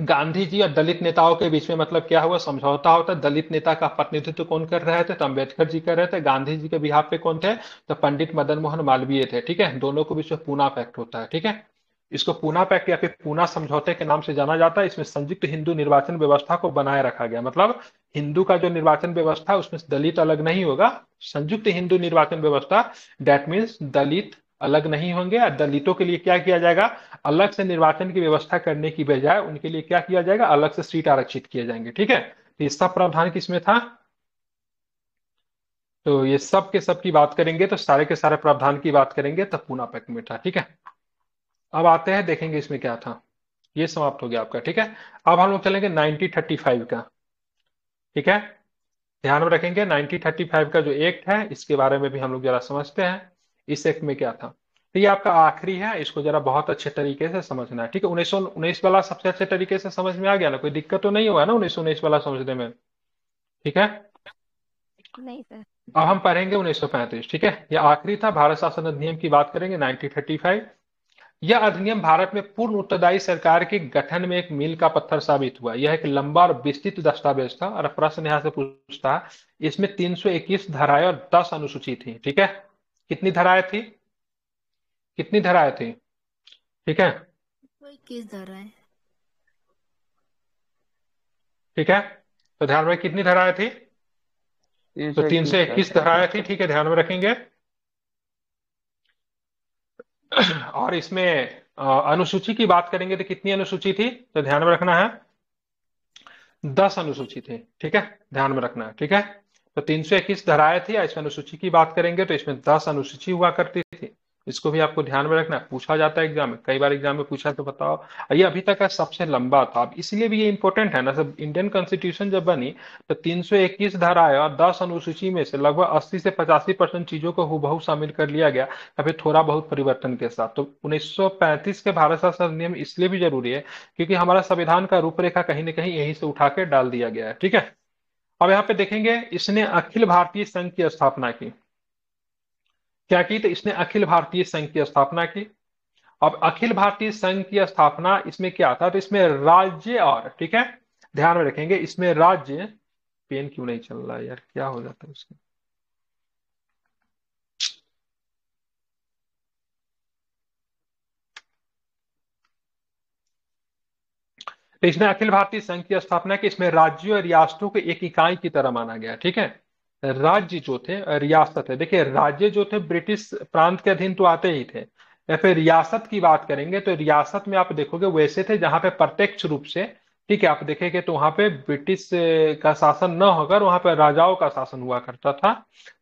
गांधी जी और दलित नेताओं के बीच में मतलब क्या हुआ समझौता होता है दलित नेता का प्रतिनिधित्व कौन कर रहे थे तो अम्बेडकर जी कर रहे थे गांधी जी के बिहार पे कौन थे तो पंडित मदन मोहन मालवीय थे ठीक है दोनों के बीच में पूना पैक्ट होता है ठीक है इसको पूना पैक्ट या फिर पूना समझौते के नाम से जाना जाता है इसमें संयुक्त हिंदू निर्वाचन व्यवस्था को बनाए रखा गया मतलब हिंदू का जो निर्वाचन व्यवस्था उसमें दलित अलग नहीं होगा संयुक्त हिंदू निर्वाचन व्यवस्था दैट मीन्स दलित अलग नहीं होंगे और दलितों के लिए क्या किया जाएगा अलग से निर्वाचन की व्यवस्था करने की बजाय उनके लिए क्या किया जाएगा अलग से सीट आरक्षित किए जाएंगे ठीक है तो सब प्रावधान किसमें था तो ये सब के सब की बात करेंगे तो सारे के सारे प्रावधान की बात करेंगे तब पूना पैक्ट में था ठीक है अब आते हैं देखेंगे इसमें क्या था ये समाप्त हो गया आपका ठीक है अब हम लोग चलेंगे फाइव का ठीक है ध्यान में रखेंगे 1935 का जो एक्ट है इसके बारे में भी हम लोग जरा समझते हैं इस एक्ट में क्या था तो ये आपका आखिरी है इसको जरा बहुत अच्छे तरीके से समझना है ठीक है उन्नीस उन्नीस वाला सबसे अच्छे तरीके से समझ में आ गया ना कोई दिक्कत तो नहीं हुआ ना उन्नीस उन्नीस वाला समझने में ठीक है नहीं सर अब हम पढ़ेंगे पैंतीस ठीक है यह आखिरी था भारत शासन अधिनियम की बात करेंगे 1935 यह अधिनियम भारत में पूर्ण उत्तरदायी सरकार के गठन में एक मील का पत्थर साबित हुआ यह एक लंबा और विस्तृत दस्तावेज था और प्रश्न यहां से पूछता इसमें 321 धाराएं और 10 अनुसूची थी ठीक है कितनी धाराएं थी कितनी धाराएं थी ठीक है इक्कीस धाराएं ठीक है तो ध्यान में कितनी धाराएं थी तो तीन से इक्कीस धाराएं थी ठीक है ध्यान में रखेंगे और इसमें अनुसूची की बात करेंगे तो कितनी अनुसूची थी तो ध्यान में रखना है दस अनुसूची थी ठीक है ध्यान में रखना है ठीक है तो तीन सौ इक्कीस धाराएं थी इसमें अनुसूची की बात करेंगे तो इसमें दस अनुसूची हुआ करती थी इसको भी आपको ध्यान में रखना पूछा जाता है एग्जाम में कई बार एग्जाम में पूछा तो बताओ ये अभी तक का सबसे लंबा था अब इसलिए भी ये इंपॉर्टेंट है ना सब इंडियन कॉन्स्टिट्यूशन जब बनी तो 321 धाराएं और दस अनुसूची में से लगभग 80 से 85 परसेंट चीजों को हुबहु शामिल कर लिया गया या फिर थोड़ा बहुत परिवर्तन के साथ तो पैंतीस के भारत शासन अधिनियम इसलिए भी जरूरी है क्योंकि हमारा संविधान का रूपरेखा कहीं ना कहीं यहीं से उठा के डाल दिया गया है ठीक है अब यहाँ पे देखेंगे इसने अखिल भारतीय संघ की स्थापना की क्या की तो इसने अखिल भारतीय संघ की स्थापना की अब अखिल भारतीय संघ की स्थापना इसमें क्या था तो इसमें राज्य और ठीक है ध्यान में रखेंगे इसमें राज्य पेन क्यों नहीं चल रहा है यार क्या हो जाता है उसमें तो इसने अखिल भारतीय संघ की स्थापना की इसमें राज्यों और रियासतों को एक इकाई की तरह माना गया ठीक है राज्य जो थे रियासत है देखिए राज्य जो थे ब्रिटिश प्रांत के अधीन तो आते ही थे या फिर रियासत की बात करेंगे तो रियासत में आप देखोगे वैसे थे जहां पे प्रत्यक्ष रूप से ठीक है आप देखेंगे तो वहां पे ब्रिटिश का शासन न होकर वहां पे राजाओं का शासन हुआ करता था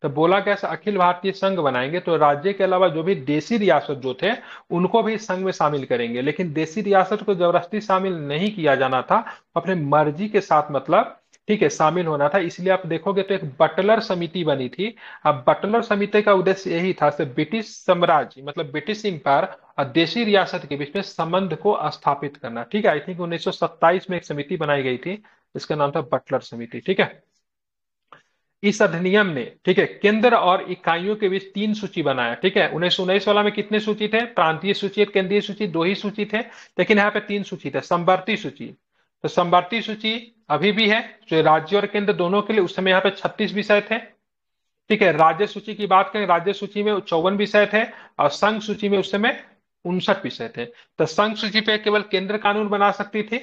तो बोला कैसे अखिल भारतीय संघ बनाएंगे तो राज्य के अलावा जो भी देसी रियासत जो थे उनको भी संघ में शामिल करेंगे लेकिन देसी रियासत को जबरदस्ती शामिल नहीं किया जाना था अपने मर्जी के साथ मतलब ठीक है शामिल होना था इसलिए आप देखोगे तो एक बटलर समिति बनी थी अब बटलर समिति का उद्देश्य यही था से ब्रिटिश साम्राज्य मतलब ब्रिटिश इंपायर और देशी रियासत के बीच में संबंध को स्थापित करना ठीक है आई थिंक उन्नीस में एक समिति बनाई गई थी इसका नाम था बटलर समिति ठीक है इस अधिनियम ने ठीक है केंद्र और इकाइयों के बीच तीन सूची बनाया ठीक है उन्नीस उन्नीस वाला में कितने सूची थे प्रांतीय सूची केंद्रीय सूची दो ही सूची थे लेकिन यहाँ पे तीन सूची थे संवर्ती सूची तो संवर्ती सूची अभी भी है जो राज्य और केंद्र दोनों के लिए उस समय यहाँ पे छत्तीस विषय थे ठीक है राज्य सूची की बात करें राज्य सूची में चौवन विषय थे और संघ सूची में उस समय उनसठ विषय थे तो संघ सूची पे केवल केंद्र कानून बना सकती थी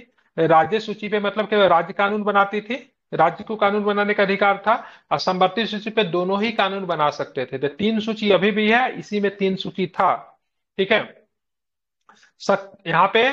राज्य सूची पे मतलब केवल राज्य कानून बनाती थी राज्य को कानून बनाने का अधिकार था और संवर्ती सूची पे दोनों ही कानून बना सकते थे तो तीन सूची अभी भी है इसी में तीन सूची था ठीक है यहाँ पे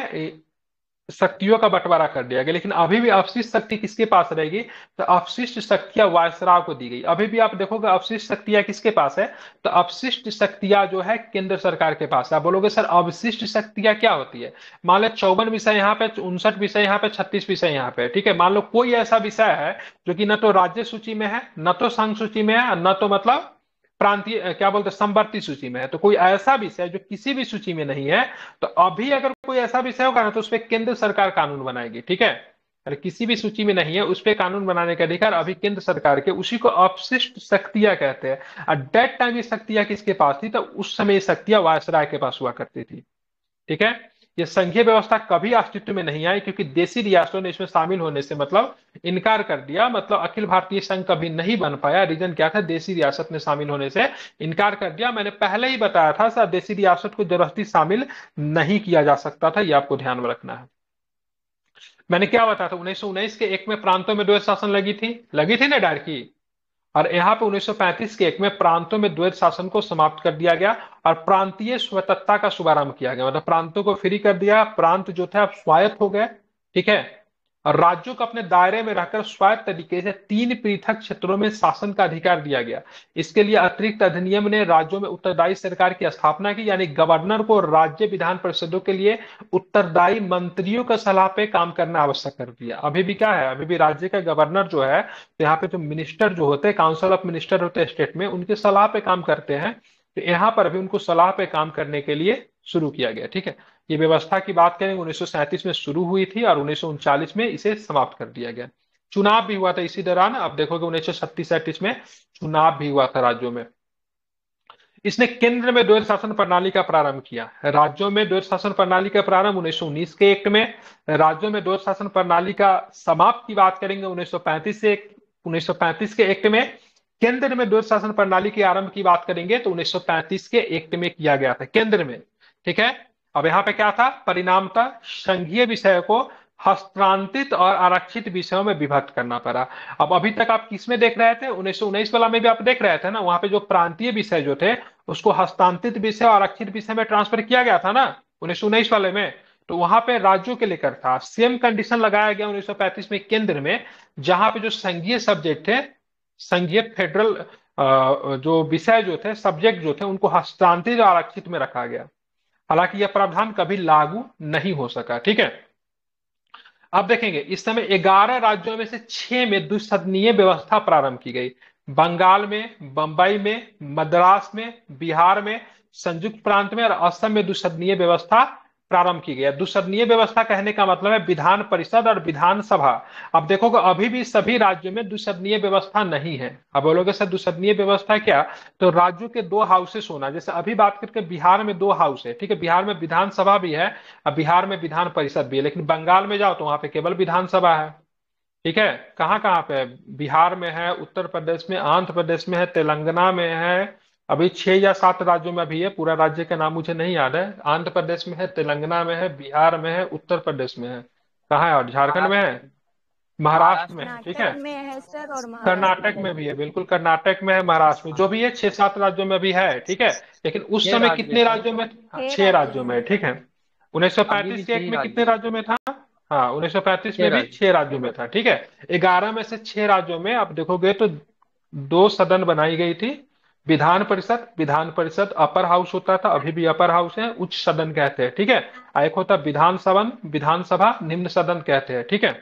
शक्तियों का बंटवारा कर दिया गया लेकिन अभी भी अवशिष्ट शक्ति किसके पास रहेगी तो अवशिष्ट शक्तियां वायसराव को दी गई अभी भी आप देखोगे अवशिष्ट शक्तियां किसके पास है तो अवशिष्ट शक्तियां जो है केंद्र सरकार के पास है आप बोलोगे सर अवशिष्ट शक्तियां क्या होती है मान लो चौवन विषय यहाँ पे उनसठ विषय यहाँ पे छत्तीस विषय यहाँ पे ठीक है मान लो कोई ऐसा विषय है जो कि न तो राज्य सूची में है न तो संघ सूची में है न तो मतलब प्रांतीय क्या बोलते हैं संवर्ती सूची में है तो कोई ऐसा विषय जो किसी भी सूची में नहीं है तो अभी अगर कोई ऐसा विषय होगा ना तो उसपे केंद्र सरकार कानून बनाएगी ठीक है अरे किसी भी सूची में नहीं है उस पर कानून बनाने का अधिकार अभी केंद्र सरकार के उसी को अपशिष्ट शक्तियां कहते हैं और डेट टाइम ये शक्तियां किसके पास थी तो उस समय शक्तियां वायसराय के पास हुआ करती थी ठीक है ये संघीय व्यवस्था कभी अस्तित्व में नहीं आई क्योंकि देशी रियासतों ने इसमें शामिल होने से मतलब इनकार कर दिया मतलब अखिल भारतीय संघ कभी नहीं बन पाया रीजन क्या था देशी रियासत ने शामिल होने से इनकार कर दिया मैंने पहले ही बताया था सर देशी रियासत को जबरदस्ती शामिल नहीं किया जा सकता था ये आपको ध्यान में रखना है मैंने क्या बताया था उन्नीस के एक में प्रांतों में दो शासन लगी थी लगी थी ना डार्की और यहाँ पे 1935 के एक में प्रांतों में द्वैत शासन को समाप्त कर दिया गया और प्रांतीय स्वतंत्रता का शुभारंभ किया गया मतलब प्रांतों को फ्री कर दिया प्रांत जो थे अब स्वायत्त हो गए ठीक है और राज्यों को अपने दायरे में रहकर स्वायत्त तरीके से तीन पृथक क्षेत्रों में शासन का अधिकार दिया गया इसके लिए अतिरिक्त अधिनियम ने राज्यों में उत्तरदायी सरकार की स्थापना की यानी गवर्नर को राज्य विधान परिषदों के लिए उत्तरदायी मंत्रियों का सलाह पे काम करना आवश्यक कर दिया अभी भी क्या है अभी भी राज्य का गवर्नर जो है तो यहाँ पे जो मिनिस्टर जो होते हैं काउंसिल ऑफ मिनिस्टर होते हैं स्टेट में उनके सलाह पे काम करते हैं तो यहाँ पर भी उनको सलाह पे काम करने के लिए शुरू किया गया ठीक है ये व्यवस्था की बात करें उन्नीस में शुरू हुई थी और उन्नीस में इसे समाप्त कर दिया गया चुनाव भी हुआ था इसी दौरान अब देखोगे उन्नीस सौ छत्तीस में चुनाव भी हुआ था राज्यों में इसने केंद्र में द्वैध शासन प्रणाली का प्रारंभ किया राज्यों में द्वैध शासन प्रणाली का प्रारंभ उन्नीस के एक्ट में राज्यों में द्वैध शासन प्रणाली का समाप्त की बात करेंगे 1935 से 1935 के एक्ट में केंद्र में द्वैध शासन प्रणाली के आरंभ की बात करेंगे तो 1935 के एक्ट में किया गया था केंद्र में ठीक है अब यहाँ पे क्या था था संघीय विषय को हस्तांतरित और आरक्षित विषयों में विभक्त करना पड़ा अब अभी तक आप किस में देख रहे थे उन्नीस उन्नीस वाला में भी आप देख रहे थे ना वहां पे जो प्रांतीय विषय जो थे उसको हस्तांतरित विषय और आरक्षित विषय में ट्रांसफर किया गया था ना उन्नीस उन्नीस वाले में तो वहां पे राज्यों के लेकर था सेम कंडीशन लगाया गया पैंतीस में केंद्र में जहां पे जो संघीय सब्जेक्ट थे संघीय फेडरल जो विषय जो थे सब्जेक्ट जो थे उनको हस्तांतरित और आरक्षित में रखा गया हालांकि यह प्रावधान कभी लागू नहीं हो सका ठीक है अब देखेंगे इस समय ग्यारह राज्यों में से छह में दुसदनीय व्यवस्था प्रारंभ की गई बंगाल में बंबई में मद्रास में बिहार में संयुक्त प्रांत में और असम में दुसदनीय व्यवस्था प्रारंभ की गई है दुसदनीय व्यवस्था कहने का मतलब है विधान परिषद और विधानसभा अब देखो कि अभी भी सभी राज्यों में दुसदनीय व्यवस्था नहीं है अब बोलोगे सर दुसदनीय व्यवस्था क्या तो राज्यों के दो हाउसेस होना जैसे अभी बात करके बिहार में दो हाउस है ठीक है बिहार में विधानसभा भी है और बिहार में विधान परिषद भी है लेकिन बंगाल में जाओ तो वहां पे केवल विधानसभा है ठीक है कहाँ कहाँ पे बिहार में है उत्तर प्रदेश में आंध्र प्रदेश में है तेलंगाना में है अभी छह या सात राज्यों में अभी है पूरा राज्य के नाम मुझे नहीं याद है आंध्र प्रदेश में है तेलंगाना में है बिहार में है उत्तर प्रदेश में है कहा है और झारखंड में है महाराष्ट्र में ठीक है कर्नाटक में भी है बिल्कुल कर्नाटक में है महाराष्ट्र में जो भी है छह सात राज्यों में भी है ठीक है लेकिन उस समय कितने राज्यों में छह हाँ, राज्यों में ठीक है उन्नीस सौ पैंतीस के एक में कितने राज्यों में था हाँ उन्नीस सौ पैंतीस में भी छह राज्यों में था ठीक है ग्यारह में से छह राज्यों में आप देखोगे तो दो सदन बनाई गई थी विधान परिषद विधान परिषद अपर हाउस होता था अभी भी अपर हाउस है उच्च सदन कहते हैं ठीक है एक होता विधान सदन विधानसभा निम्न सदन कहते हैं ठीक है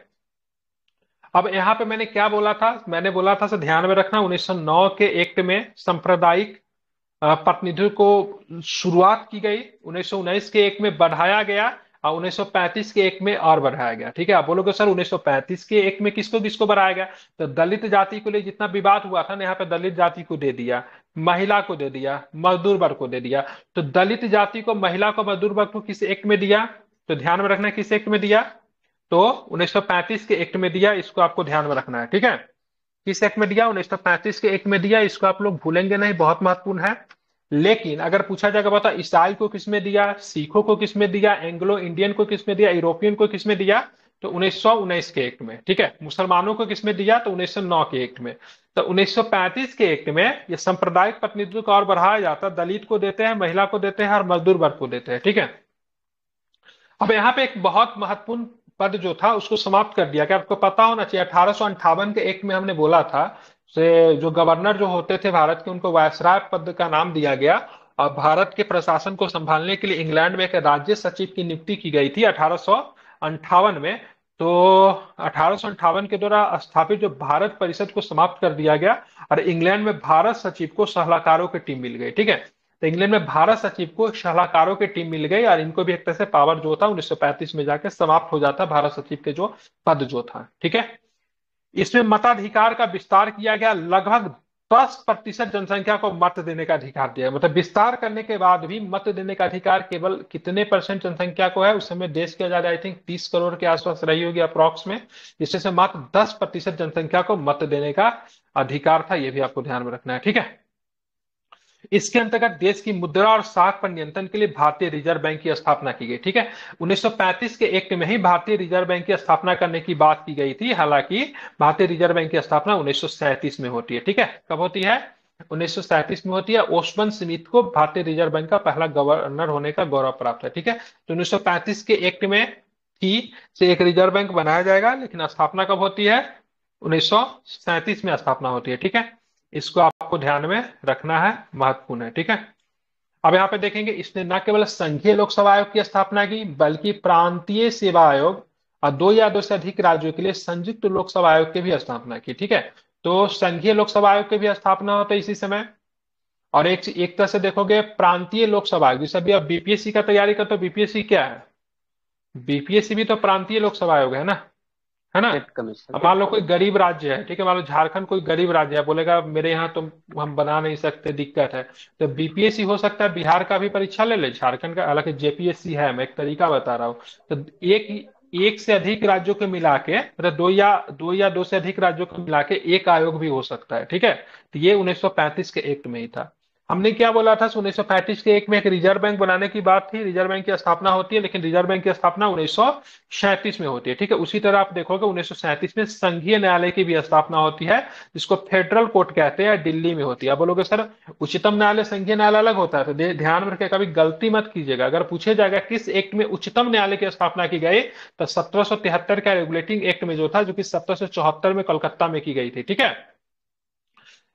अब यहाँ पे मैंने क्या बोला था मैंने बोला था ध्यान में रखना 1909 के एक्ट में सांप्रदायिक प्रतिनिधि को शुरुआत की गई उन्नीस के एक्ट में बढ़ाया गया 1935 हाँ, के एक में और बढ़ाया गया ठीक है आप बोलोगे सर 1935 के एक में किसको किसको बढ़ाया गया तो दलित जाति को लिए जितना विवाद हुआ था ना यहाँ पे दलित जाति को दे दिया महिला को दे दिया मजदूर वर्ग को दे दिया तो दलित जाति को महिला को मजदूर वर्ग को किस एक्ट में दिया तो ध्यान में रखना किस एक्ट में दिया तो 1935 के एक्ट में दिया इसको आपको ध्यान में रखना है ठीक है किस एक्ट में दिया 1935 के एक्ट में दिया इसको आप लोग भूलेंगे नहीं बहुत महत्वपूर्ण है लेकिन अगर पूछा जाएगा बताओ ईसाई को किसमें दिया सिखों को किसमें दिया एंग्लो इंडियन को किसमें दिया यूरोपियन को किसमें दिया तो उन्नीस के एक्ट में ठीक है मुसलमानों को किसमें दिया तो 1909 के एक्ट में तो 1935 के एक्ट में ये सांप्रदायिक प्रतिनिधित्व को और बढ़ाया जाता दलित को देते हैं महिला को देते हैं और मजदूर वर्ग को देते हैं ठीक है अब यहाँ पे एक बहुत महत्वपूर्ण पद जो था उसको समाप्त कर दिया क्या आपको पता होना चाहिए अठारह के एक्ट में हमने बोला था से जो गवर्नर जो होते थे भारत के उनको वायसराय पद का नाम दिया गया और भारत के प्रशासन को संभालने के लिए इंग्लैंड में एक राज्य सचिव की नियुक्ति की गई थी अठारह में तो अठारह के द्वारा स्थापित जो भारत परिषद को समाप्त कर दिया गया और इंग्लैंड में भारत सचिव को सलाहकारों की टीम मिल गई ठीक है तो इंग्लैंड में भारत सचिव को सलाहकारों की टीम मिल गई और इनको भी एक तरह से पावर जो था 1935 में जाके समाप्त हो जाता भारत सचिव के जो पद जो था ठीक है इसमें मताधिकार का विस्तार किया गया लगभग दस प्रतिशत जनसंख्या को मत देने का अधिकार दिया मतलब विस्तार करने के बाद भी मत देने का अधिकार केवल कितने परसेंट जनसंख्या को है उस समय देश की आजादी आई थिंक तीस करोड़ के आसपास रही होगी अप्रॉक्स में इससे मात्र दस प्रतिशत जनसंख्या को मत देने का अधिकार था यह भी आपको ध्यान में रखना है ठीक है इसके अंतर्गत देश की मुद्रा और साख पर नियंत्रण के लिए भारतीय रिजर्व बैंक की स्थापना की गई ठीक है 1935 के एक्ट में ही भारतीय रिजर्व बैंक की स्थापना करने की बात की गई थी हालांकि भारतीय रिजर्व बैंक की स्थापना उन्नीस में होती है ठीक है कब होती है उन्नीस में होती है ओसमन स्मिथ को भारतीय रिजर्व बैंक का पहला गवर्नर होने का गौरव प्राप्त है ठीक है तो उन्नीस के एक्ट में ही से एक रिजर्व बैंक बनाया जाएगा लेकिन स्थापना कब होती है उन्नीस में स्थापना होती है ठीक है इसको आपको ध्यान में रखना है महत्वपूर्ण है ठीक है अब यहाँ पे देखेंगे इसने न केवल संघीय लोक सेवा आयोग की स्थापना की बल्कि प्रांतीय सेवा आयोग और दो या दो से अधिक राज्यों के लिए संयुक्त लोक सेवा आयोग की भी स्थापना की ठीक है तो संघीय लोक सेवा आयोग की भी स्थापना होता है इसी समय और एक एक तरह से देखोगे प्रांतीय लोक सेवा आयोग जैसे अभी आप बीपीएससी का तैयारी करते हो बीपीएससी क्या है बीपीएससी भी तो प्रांतीय लोक सेवा आयोग है ना है ना अब मान लो कोई गरीब राज्य है ठीक है मान लो झारखंड कोई गरीब राज्य है बोलेगा मेरे यहाँ तुम तो हम बना नहीं सकते दिक्कत है तो बीपीएससी हो सकता है बिहार का भी परीक्षा ले ले झारखंड का हालांकि जेपीएससी है मैं एक तरीका बता रहा हूँ तो एक एक से अधिक राज्यों के मिला के मतलब तो दो या दो या दो से अधिक राज्यों को मिला के एक आयोग भी हो सकता है ठीक है तो ये उन्नीस के एक्ट में ही था हमने क्या बोला था उन्नीस सौ पैंतीस के एक में एक रिजर्व बैंक बनाने की बात थी रिजर्व बैंक की स्थापना होती है लेकिन रिजर्व बैंक की स्थापना उन्नीस सौ सैंतीस में होती है ठीक है उसी तरह आप देखोगे उन्नीस सौ सैंतीस में संघीय न्यायालय की भी स्थापना होती है जिसको फेडरल कोर्ट कहते हैं दिल्ली में होती है बोलोगे सर उच्चतम न्यायालय संघीय न्यायालय अलग होता है तो ध्यान में रखे कभी गलती मत कीजिएगा अगर पूछे जाएगा किस एक्ट में उच्चतम न्यायालय की स्थापना की गई तो सत्रह का रेगुलेटिंग एक्ट में जो था जो कि सत्रह में कलकत्ता में की गई थी ठीक है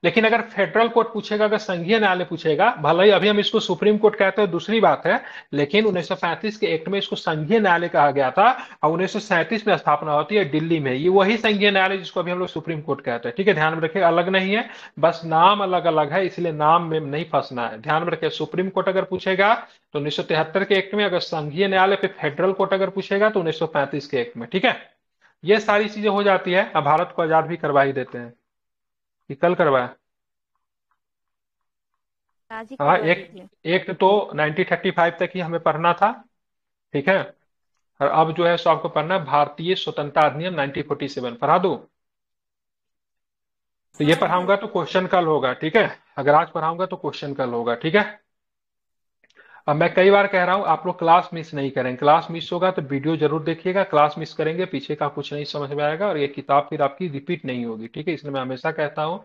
लेकिन अगर फेडरल कोर्ट पूछेगा अगर संघीय न्यायालय पूछेगा भले ही अभी हम इसको सुप्रीम कोर्ट कहते हैं दूसरी बात है लेकिन उन्नीस के एक्ट में इसको संघीय न्यायालय कहा गया था और उन्नीस में स्थापना होती है दिल्ली में ये वही संघीय न्यायालय जिसको अभी हम लोग सुप्रीम कोर्ट कहते हैं ठीक है ध्यान में रखिए अलग नहीं है बस नाम अलग अलग है इसलिए नाम में नहीं फंसना है ध्यान में रखिए सुप्रीम कोर्ट अगर पूछेगा तो उन्नीस के एक्ट में अगर संघीय न्यायालय पे फेडरल कोर्ट अगर पूछेगा तो उन्नीस के एक्ट में ठीक है ये सारी चीजें हो जाती है भारत को आजाद भी करवा ही देते हैं कि कल करवाया हाँ एक एक तो नाइनटीन थर्टी फाइव तक ही हमें पढ़ना था ठीक है और अब जो है सो आपको पढ़ना है भारतीय स्वतंत्रता अधिनियम नाइनटीन फोर्टी सेवन पढ़ा दो तो ये हाँ, पढ़ाऊंगा हाँ। तो क्वेश्चन कल होगा ठीक है अगर आज पढ़ाऊंगा तो क्वेश्चन कल होगा ठीक है अब मैं कई बार कह रहा हूं आप लोग क्लास मिस नहीं करें क्लास मिस होगा तो वीडियो जरूर देखिएगा क्लास मिस करेंगे पीछे का कुछ नहीं समझ में आएगा और ये किताब फिर आपकी रिपीट नहीं होगी ठीक है इसलिए मैं हमेशा कहता हूँ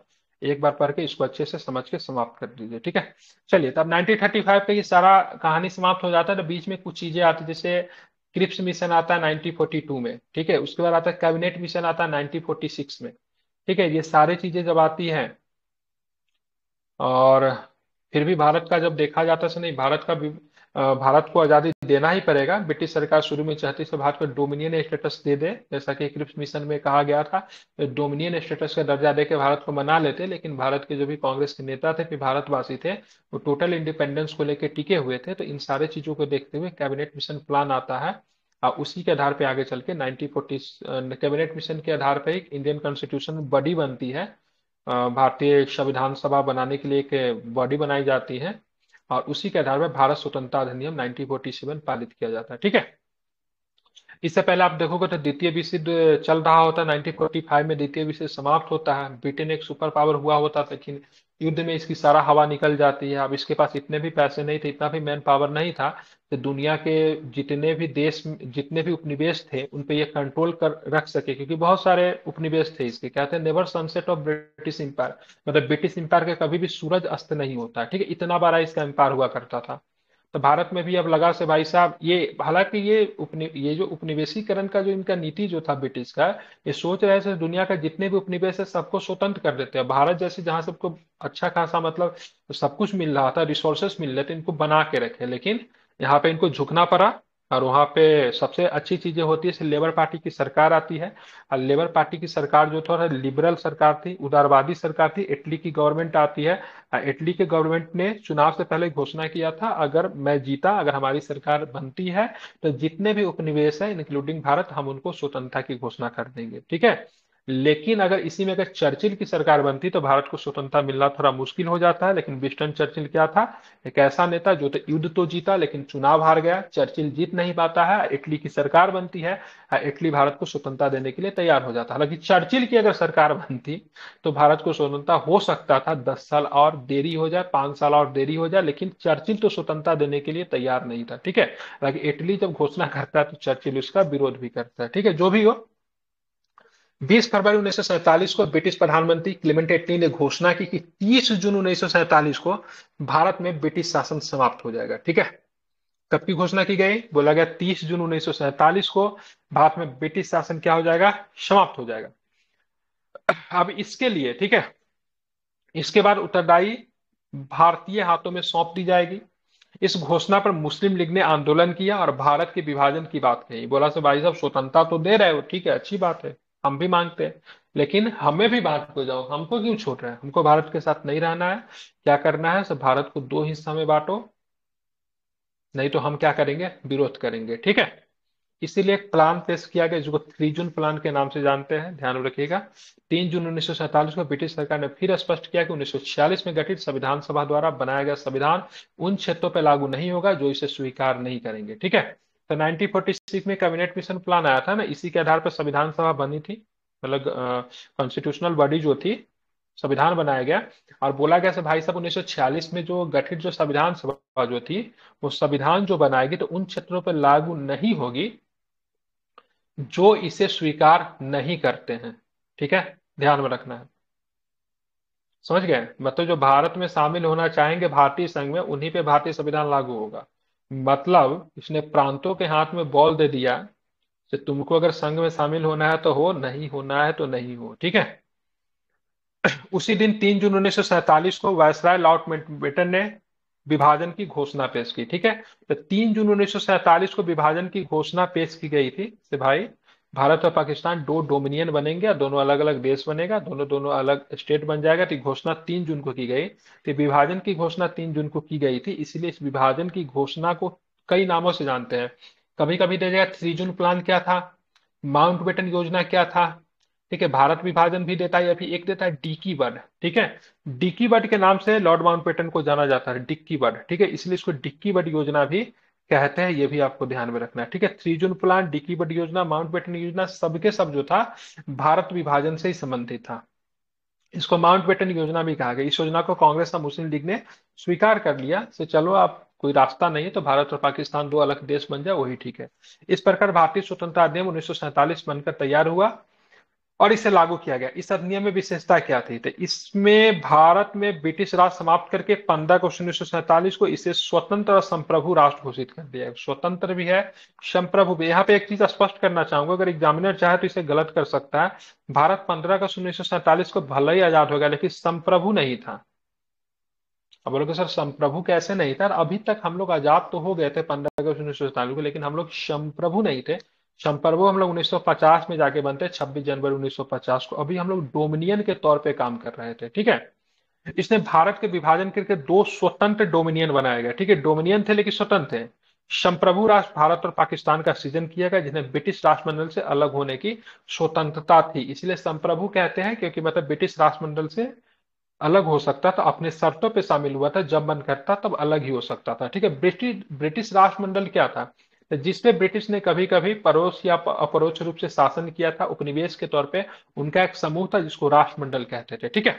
एक बार पढ़ के इसको अच्छे से समझ के समाप्त कर दीजिए ठीक है चलिए तब नाइनटीन थर्टी फाइव का ये सारा कहानी समाप्त हो जाता है तो बीच में कुछ चीजें आती जैसे क्रिप्स मिशन आता है नाइनटीन फोर्टी टू में ठीक है उसके बाद आता है कैबिनेट मिशन आता है नाइनटीन फोर्टी सिक्स में ठीक है ये सारी चीजें जब आती हैं और फिर भी भारत का जब देखा जाता है तो नहीं भारत का भारत को आजादी देना ही पड़ेगा ब्रिटिश सरकार शुरू में चाहती थी तो भारत को डोमिनियन स्टेटस दे दे जैसा कि क्रिप्स मिशन में कहा गया था तो डोमिनियन स्टेटस का दर्जा देकर भारत को मना लेते लेकिन भारत के जो भी कांग्रेस के नेता थे फिर भारतवासी थे वो टोटल इंडिपेंडेंस को लेकर टिके हुए थे तो इन सारे चीजों को देखते हुए कैबिनेट मिशन प्लान आता है और उसी के आधार पर आगे चल के नाइनटीन कैबिनेट मिशन के आधार पर एक इंडियन कॉन्स्टिट्यूशन बड़ी बनती है भारतीय संविधान सभा बनाने के लिए एक बॉडी बनाई जाती है और उसी के आधार पर भारत स्वतंत्रता अधिनियम 1947 पारित किया जाता है ठीक है इससे पहले आप देखोगे तो द्वितीय विश्व युद्ध चल रहा होता है नाइनटीन में द्वितीय विश्व समाप्त होता है ब्रिटेन एक सुपर पावर हुआ होता लेकिन युद्ध में इसकी सारा हवा निकल जाती है अब इसके पास इतने भी पैसे नहीं थे इतना भी मैन पावर नहीं था कि दुनिया के जितने भी देश जितने भी उपनिवेश थे उन पे ये कंट्रोल कर रख सके क्योंकि बहुत सारे उपनिवेश थे इसके कहते हैं never sunset of British empire मतलब ब्रिटिश एम्पायर का कभी भी सूरज अस्त नहीं होता ठीक है इतना बड़ा इसका एम्पायर हुआ करता था तो भारत में भी अब लगा से भाई साहब ये हालांकि ये उपनि ये जो उपनिवेशीकरण का जो इनका नीति जो था ब्रिटिश का ये सोच रहे थे दुनिया का जितने भी उपनिवेश है सबको स्वतंत्र कर देते हैं भारत जैसे जहाँ सबको अच्छा खासा मतलब सब कुछ मिल रहा था रिसोर्सेस मिल रहे थे इनको बना के रखे लेकिन यहाँ पे इनको झुकना पड़ा और वहाँ पे सबसे अच्छी चीजें होती है लेबर पार्टी की सरकार आती है और लेबर पार्टी की सरकार जो थोड़ा लिबरल सरकार थी उदारवादी सरकार थी इटली की गवर्नमेंट आती है इटली के गवर्नमेंट ने चुनाव से पहले घोषणा किया था अगर मैं जीता अगर हमारी सरकार बनती है तो जितने भी उपनिवेश है इंक्लूडिंग भारत हम उनको स्वतंत्रता की घोषणा कर देंगे ठीक है लेकिन अगर इसी में अगर चर्चिल की सरकार बनती तो भारत को स्वतंत्रता मिलना थोड़ा मुश्किल हो जाता है लेकिन विस्टन चर्चिल क्या था एक ऐसा नेता जो तो युद्ध तो जीता लेकिन चुनाव हार गया चर्चिल जीत नहीं पाता है इटली की सरकार बनती है हाँ, इटली भारत को स्वतंत्रता देने के लिए तैयार हो जाता है हालांकि चर्चिल की अगर सरकार बनती तो भारत को स्वतंत्रता हो सकता था दस साल और देरी हो जाए पांच साल और देरी हो जाए लेकिन चर्चिल तो स्वतंत्रता देने के लिए तैयार नहीं था ठीक है हालांकि इटली जब घोषणा करता है तो चर्चिल उसका विरोध भी करता है ठीक है जो भी हो 20 फरवरी उन्नीस को ब्रिटिश प्रधानमंत्री क्लिमेंट एटली ने घोषणा की कि 30 जून उन्नीस को भारत में ब्रिटिश शासन समाप्त हो जाएगा ठीक है कब की घोषणा की गई बोला गया 30 जून उन्नीस को भारत में ब्रिटिश शासन क्या हो जाएगा समाप्त हो जाएगा अब इसके लिए ठीक है इसके बाद उत्तरदायी भारतीय हाथों में सौंप दी जाएगी इस घोषणा पर मुस्लिम लीग ने आंदोलन किया और भारत के विभाजन की बात कही बोला से भाई साहब स्वतंत्रता तो दे रहे हो ठीक है अच्छी बात है हम भी मांगते हैं लेकिन हमें भी भारत को जाओ हमको क्यों छोड़ रहे हैं हमको भारत के साथ नहीं रहना है क्या करना है सब भारत को दो हिस्सा में बांटो नहीं तो हम क्या करेंगे विरोध करेंगे ठीक है इसीलिए एक प्लान पेश किया गया जिसको थ्री जून प्लान के नाम से जानते हैं ध्यान रखिएगा तीन जून उन्नीस को ब्रिटिश सरकार ने फिर स्पष्ट किया कि 1946 में गठित संविधान सभा द्वारा बनाया गया संविधान उन क्षेत्रों पर लागू नहीं होगा जो इसे स्वीकार नहीं करेंगे ठीक है तो 1946 में कैबिनेट मिशन प्लान आया था ना इसी के आधार पर संविधान सभा बनी थी मतलब कॉन्स्टिट्यूशनल बॉडी जो थी संविधान बनाया गया और बोला गया भाई साहब उन्नीस में जो गठित जो संविधान सभा जो थी वो संविधान जो बनाएगी तो उन क्षेत्रों पर लागू नहीं होगी जो इसे स्वीकार नहीं करते हैं ठीक है ध्यान में रखना है समझ गए मतलब जो भारत में शामिल होना चाहेंगे भारतीय संघ में उन्हीं पे भारतीय संविधान लागू होगा मतलब इसने प्रांतों के हाथ में बॉल दे दिया कि तुमको अगर संघ में शामिल होना है तो हो नहीं होना है तो नहीं हो ठीक है उसी दिन तीन जून उन्नीस सौ सैतालीस को वायसराय लॉर्ड मेटन ने विभाजन की घोषणा पेश की ठीक है तो तीन जून उन्नीस सौ सैतालीस को विभाजन की घोषणा पेश की गई थी से भाई भारत और पाकिस्तान दो डोमिनियन बनेंगे और दोनों अलग अलग देश बनेगा दोनों दोनों अलग स्टेट बन जाएगा तो घोषणा तीन जून को की गई तो विभाजन की घोषणा तीन जून को की गई थी इसलिए इस विभाजन की घोषणा को कई नामों से जानते हैं कभी कभी दे जाएगा थ्री जून प्लान क्या था माउंट बेटन योजना क्या था ठीक है भारत विभाजन भी देता है या फिर एक देता है डिक्की बर्ड ठीक है डिक्की बर्ड के नाम से लॉर्ड माउंट बेटन को जाना जाता है डिक्की बर्ड ठीक है इसलिए इसको डिक्की बर्ड योजना भी कहते हैं ये भी आपको ध्यान में रखना है ठीक है त्रिजुन प्लान डिकी बट योजना माउंट बेटन योजना सबके सब जो था भारत विभाजन से ही संबंधित था इसको माउंट बेटन योजना भी कहा गया इस योजना को कांग्रेस और मुस्लिम लीग ने स्वीकार कर लिया से चलो आप कोई रास्ता नहीं है तो भारत और पाकिस्तान दो अलग देश बन जाए वही ठीक है इस प्रकार भारतीय स्वतंत्रता अधिनियम उन्नीस बनकर तैयार हुआ और इसे लागू किया गया इस अधिनियम में विशेषता क्या थी तो इसमें भारत में ब्रिटिश राज समाप्त करके पंद्रह अगस्त उन्नीस सौ को इसे स्वतंत्र और संप्रभु राष्ट्र घोषित कर दिया स्वतंत्र भी है संप्रभु भी यहाँ पे एक चीज स्पष्ट करना चाहूंगा अगर एग्जामिनर चाहे तो इसे गलत कर सकता है भारत पंद्रह अगस्त उन्नीस को भले ही आजाद हो गया लेकिन संप्रभु नहीं था अब बोलोगे सर संप्रभु कैसे नहीं था अभी तक हम लोग आजाद तो हो गए थे पंद्रह अगस्त उन्नीस को लेकिन हम लोग संप्रभु नहीं थे संप्रभु हम लोग 1950 में जाके बनते हैं 26 जनवरी 1950 को अभी हम लोग डोमिनियन के तौर पे काम कर रहे थे ठीक है इसने भारत के विभाजन करके दो स्वतंत्र डोमिनियन बनाया गया ठीक है डोमिनियन थे लेकिन स्वतंत्र थे संप्रभु राष्ट्र भारत और पाकिस्तान का सृजन किया गया जिन्हें ब्रिटिश राष्ट्रमंडल से अलग होने की स्वतंत्रता थी इसलिए संप्रभु कहते हैं क्योंकि मतलब ब्रिटिश राष्ट्रमंडल से अलग हो सकता था अपने शर्तों पे शामिल हुआ था जब मन करता तब अलग ही हो सकता था ठीक है ब्रिटिश ब्रिटिश राष्ट्रमंडल क्या था तो जिसमें ब्रिटिश ने कभी कभी परोस या अपरोक्ष रूप से शासन किया था उपनिवेश के तौर पे उनका एक समूह था जिसको राष्ट्रमंडल कहते थे ठीक है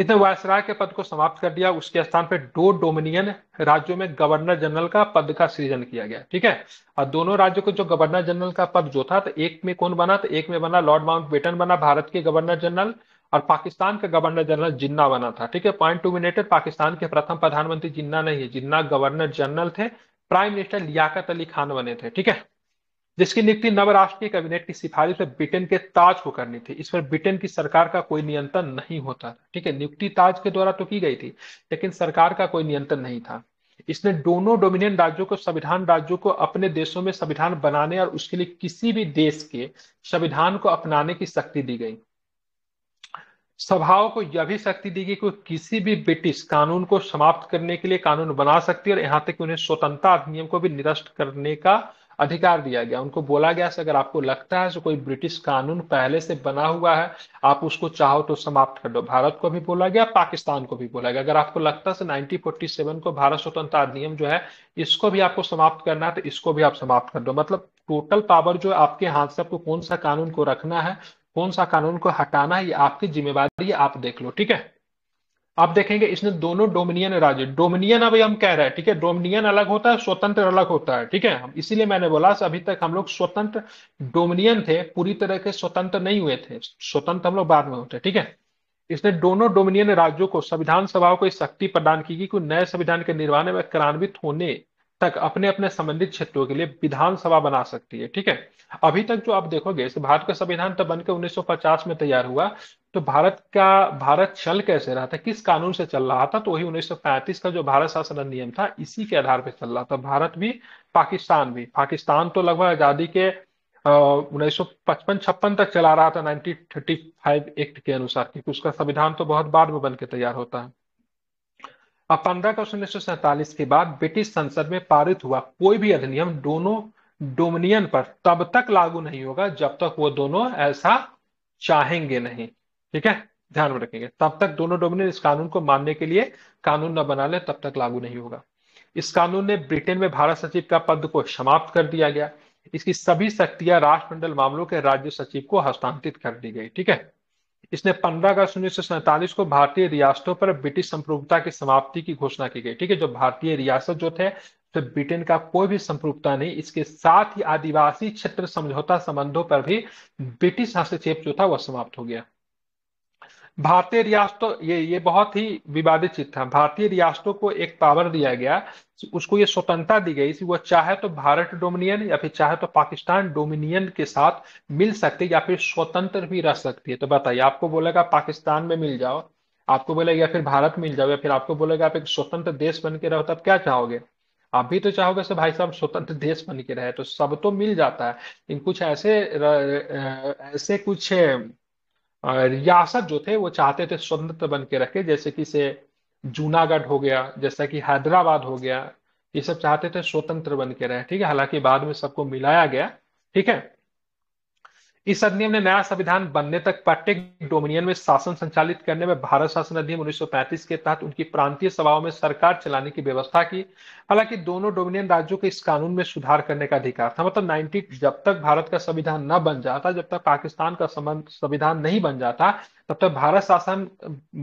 इतने वायसराय के पद को समाप्त कर दिया उसके स्थान पर दो डोमिनियन राज्यों में गवर्नर जनरल का पद का सृजन किया गया ठीक है और दोनों राज्यों को जो गवर्नर जनरल का पद जो था तो एक में कौन बना तो एक में बना लॉर्ड माउंट बेटन बना भारत के गवर्नर जनरल और पाकिस्तान का गवर्नर जनरल जिन्ना बना था ठीक है पॉइंट टू मिनेटेड पाकिस्तान के प्रथम प्रधानमंत्री जिन्ना नहीं है जिन्ना गवर्नर जनरल थे प्राइम मिनिस्टर लियाकत अली खान बने थे ठीक है जिसकी नियुक्ति नवराष्ट्रीय कैबिनेट की सिफारिश में ब्रिटेन के ताज को करनी थी इस पर ब्रिटेन की सरकार का कोई नियंत्रण नहीं होता था ठीक है नियुक्ति ताज के द्वारा तो की गई थी लेकिन सरकार का कोई नियंत्रण नहीं था इसने दोनों डोमिनियन राज्यों को संविधान राज्यों को अपने देशों में संविधान बनाने और उसके लिए किसी भी देश के संविधान को अपनाने की शक्ति दी गई सभाओं को यह भी शक्ति दी गई कि किसी भी ब्रिटिश कानून को समाप्त करने के लिए कानून बना सकती है और यहाँ तक उन्हें स्वतंत्रता अधिनियम को भी निरस्त करने का अधिकार दिया गया उनको बोला गया अगर आपको लगता है जो कोई ब्रिटिश कानून पहले से बना हुआ है आप उसको चाहो तो समाप्त कर दो भारत को भी बोला गया पाकिस्तान को भी बोला गया अगर आपको लगता है नाइनटीन फोर्टी सेवन को भारत स्वतंत्रता अधिनियम जो है इसको भी आपको समाप्त करना है तो इसको भी आप समाप्त कर दो मतलब टोटल पावर जो आपके हाथ से आपको कौन सा कानून को रखना है कौन सा कानून को हटाना है ये आपकी जिम्मेवारी आप देख लो ठीक है आप देखेंगे इसने दोनों डोमिनियन राज्य डोमिनियन अभी हम कह रहे हैं ठीक है डोमिनियन अलग होता है स्वतंत्र अलग होता है ठीक है इसीलिए मैंने बोला अभी तक हम लोग स्वतंत्र डोमिनियन थे पूरी तरह के स्वतंत्र नहीं हुए थे स्वतंत्र हम लोग बाद में होते ठीक है इसने दोनों डोमिनियन राज्यों को संविधान सभाओं को शक्ति प्रदान की कि नए संविधान के निर्माण में क्रांवित होने तक अपने अपने संबंधित क्षेत्रों के लिए विधानसभा बना सकती है ठीक है अभी तक जो आप देखोगे भारत का संविधान तब बनकर 1950 में तैयार हुआ तो भारत का भारत चल कैसे रहा था किस कानून से चल रहा था तो वही 1935 का जो भारत शासन अधिनियम था इसी के आधार पर चल रहा था भारत भी पाकिस्तान भी पाकिस्तान तो लगभग आजादी के उन्नीस सौ पचपन छप्पन तक चला रहा था नाइनटीन एक्ट के अनुसार क्योंकि उसका संविधान तो बहुत बाद में बन के तैयार होता है अब पंद्रह अगस्त उन्नीस के बाद ब्रिटिश संसद में पारित हुआ कोई भी अधिनियम दोनों डोमिनियन पर तब तक लागू नहीं होगा जब तक वो दोनों ऐसा चाहेंगे नहीं ठीक है ध्यान में रखेंगे तब तक दोनों डोमिनियन इस कानून को मानने के लिए कानून न बना ले तब तक लागू नहीं होगा इस कानून ने ब्रिटेन में भारत सचिव का पद को समाप्त कर दिया गया इसकी सभी शक्तियां राष्ट्रमंडल मामलों के राज्य सचिव को हस्तांतरित कर दी गई ठीक है इसने 15 अगस्त उन्नीस को भारतीय रियासतों पर ब्रिटिश संप्रभुता की समाप्ति की घोषणा की गई ठीक है जो भारतीय रियासत जो थे तो ब्रिटेन का कोई भी संप्रभुता नहीं इसके साथ ही आदिवासी क्षेत्र समझौता संबंधों पर भी ब्रिटिश हस्तक्षेप जो था वह समाप्त हो गया भारतीय रियासतों ये ये बहुत ही विवादित चीज था भारतीय रियासतों को एक पावर दिया गया उसको ये स्वतंत्रता दी गई वह चाहे तो भारत डोमिनियन या फिर चाहे तो पाकिस्तान डोमिनियन के साथ मिल सकती या फिर स्वतंत्र भी रह सकती है तो बताइए आपको बोलेगा पाकिस्तान में मिल जाओ आपको बोलेगा या फिर भारत मिल जाओ या फिर आपको बोलेगा आप एक स्वतंत्र देश बन के रहो तब क्या चाहोगे आप भी तो चाहोगे सब भाई साहब स्वतंत्र देश बन के रहे तो सब तो मिल जाता है लेकिन कुछ ऐसे ऐसे कुछ रियासत जो थे वो चाहते थे स्वतंत्र बन के रखे जैसे कि से जूनागढ़ हो गया जैसा कि हैदराबाद हो गया ये सब चाहते थे स्वतंत्र बन के रहे ठीक है हालांकि बाद में सबको मिलाया गया ठीक है इस अधिनियम ने नया संविधान बनने तक प्रत्येक डोमिनियन में शासन संचालित करने में भारत शासन अधिनियम 1935 के तहत उनकी प्रांतीय सभाओं में सरकार चलाने की व्यवस्था की हालांकि दोनों डोमिनियन राज्यों के इस कानून में सुधार करने का अधिकार था मतलब 90 जब तक भारत का संविधान न बन जाता जब तक पाकिस्तान का संविधान नहीं बन जाता तब तक भारत शासन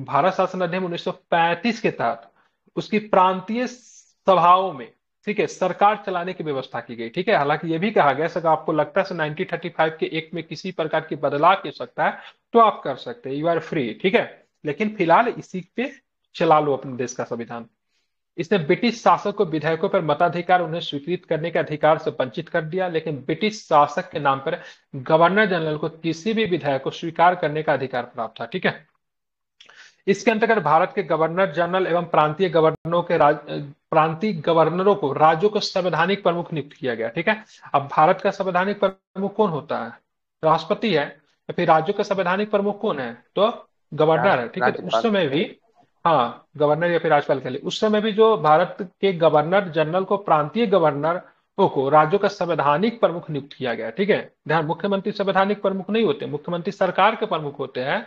भारत शासन अधिनियम उन्नीस के तहत उसकी प्रांतीय सभाओं में ठीक है सरकार चलाने की व्यवस्था की गई ठीक है हालांकि ये भी कहा गया सर आपको लगता है नाइनटीन थर्टी फाइव के एक में किसी प्रकार की बदलाव की सकता है तो आप कर सकते हैं यू आर फ्री ठीक है लेकिन फिलहाल इसी पे चला लो अपने देश का संविधान इसने ब्रिटिश शासक को विधेयकों पर मताधिकार उन्हें स्वीकृत करने के अधिकार से वंचित कर दिया लेकिन ब्रिटिश शासक के नाम पर गवर्नर जनरल को किसी भी विधेयक को स्वीकार करने का अधिकार प्राप्त था ठीक है इसके अंतर्गत भारत के गवर्नर जनरल एवं प्रांतीय गवर्नरों के राज प्रांतीय गवर्नरों को राज्यों को संवैधानिक प्रमुख नियुक्त किया गया ठीक है अब भारत का संवैधानिक प्रमुख कौन होता है राष्ट्रपति है या फिर राज्यों का संवैधानिक प्रमुख कौन है तो गवर्नर है ठीक है तो उस समय भी हाँ गवर्नर या फिर राज्यपाल के लिए उस समय भी जो भारत के गवर्नर जनरल को प्रांतीय गवर्नर को राज्यों का संवैधानिक प्रमुख नियुक्त किया गया ठीक है ध्यान मुख्यमंत्री संवैधानिक प्रमुख नहीं होते मुख्यमंत्री सरकार के प्रमुख होते हैं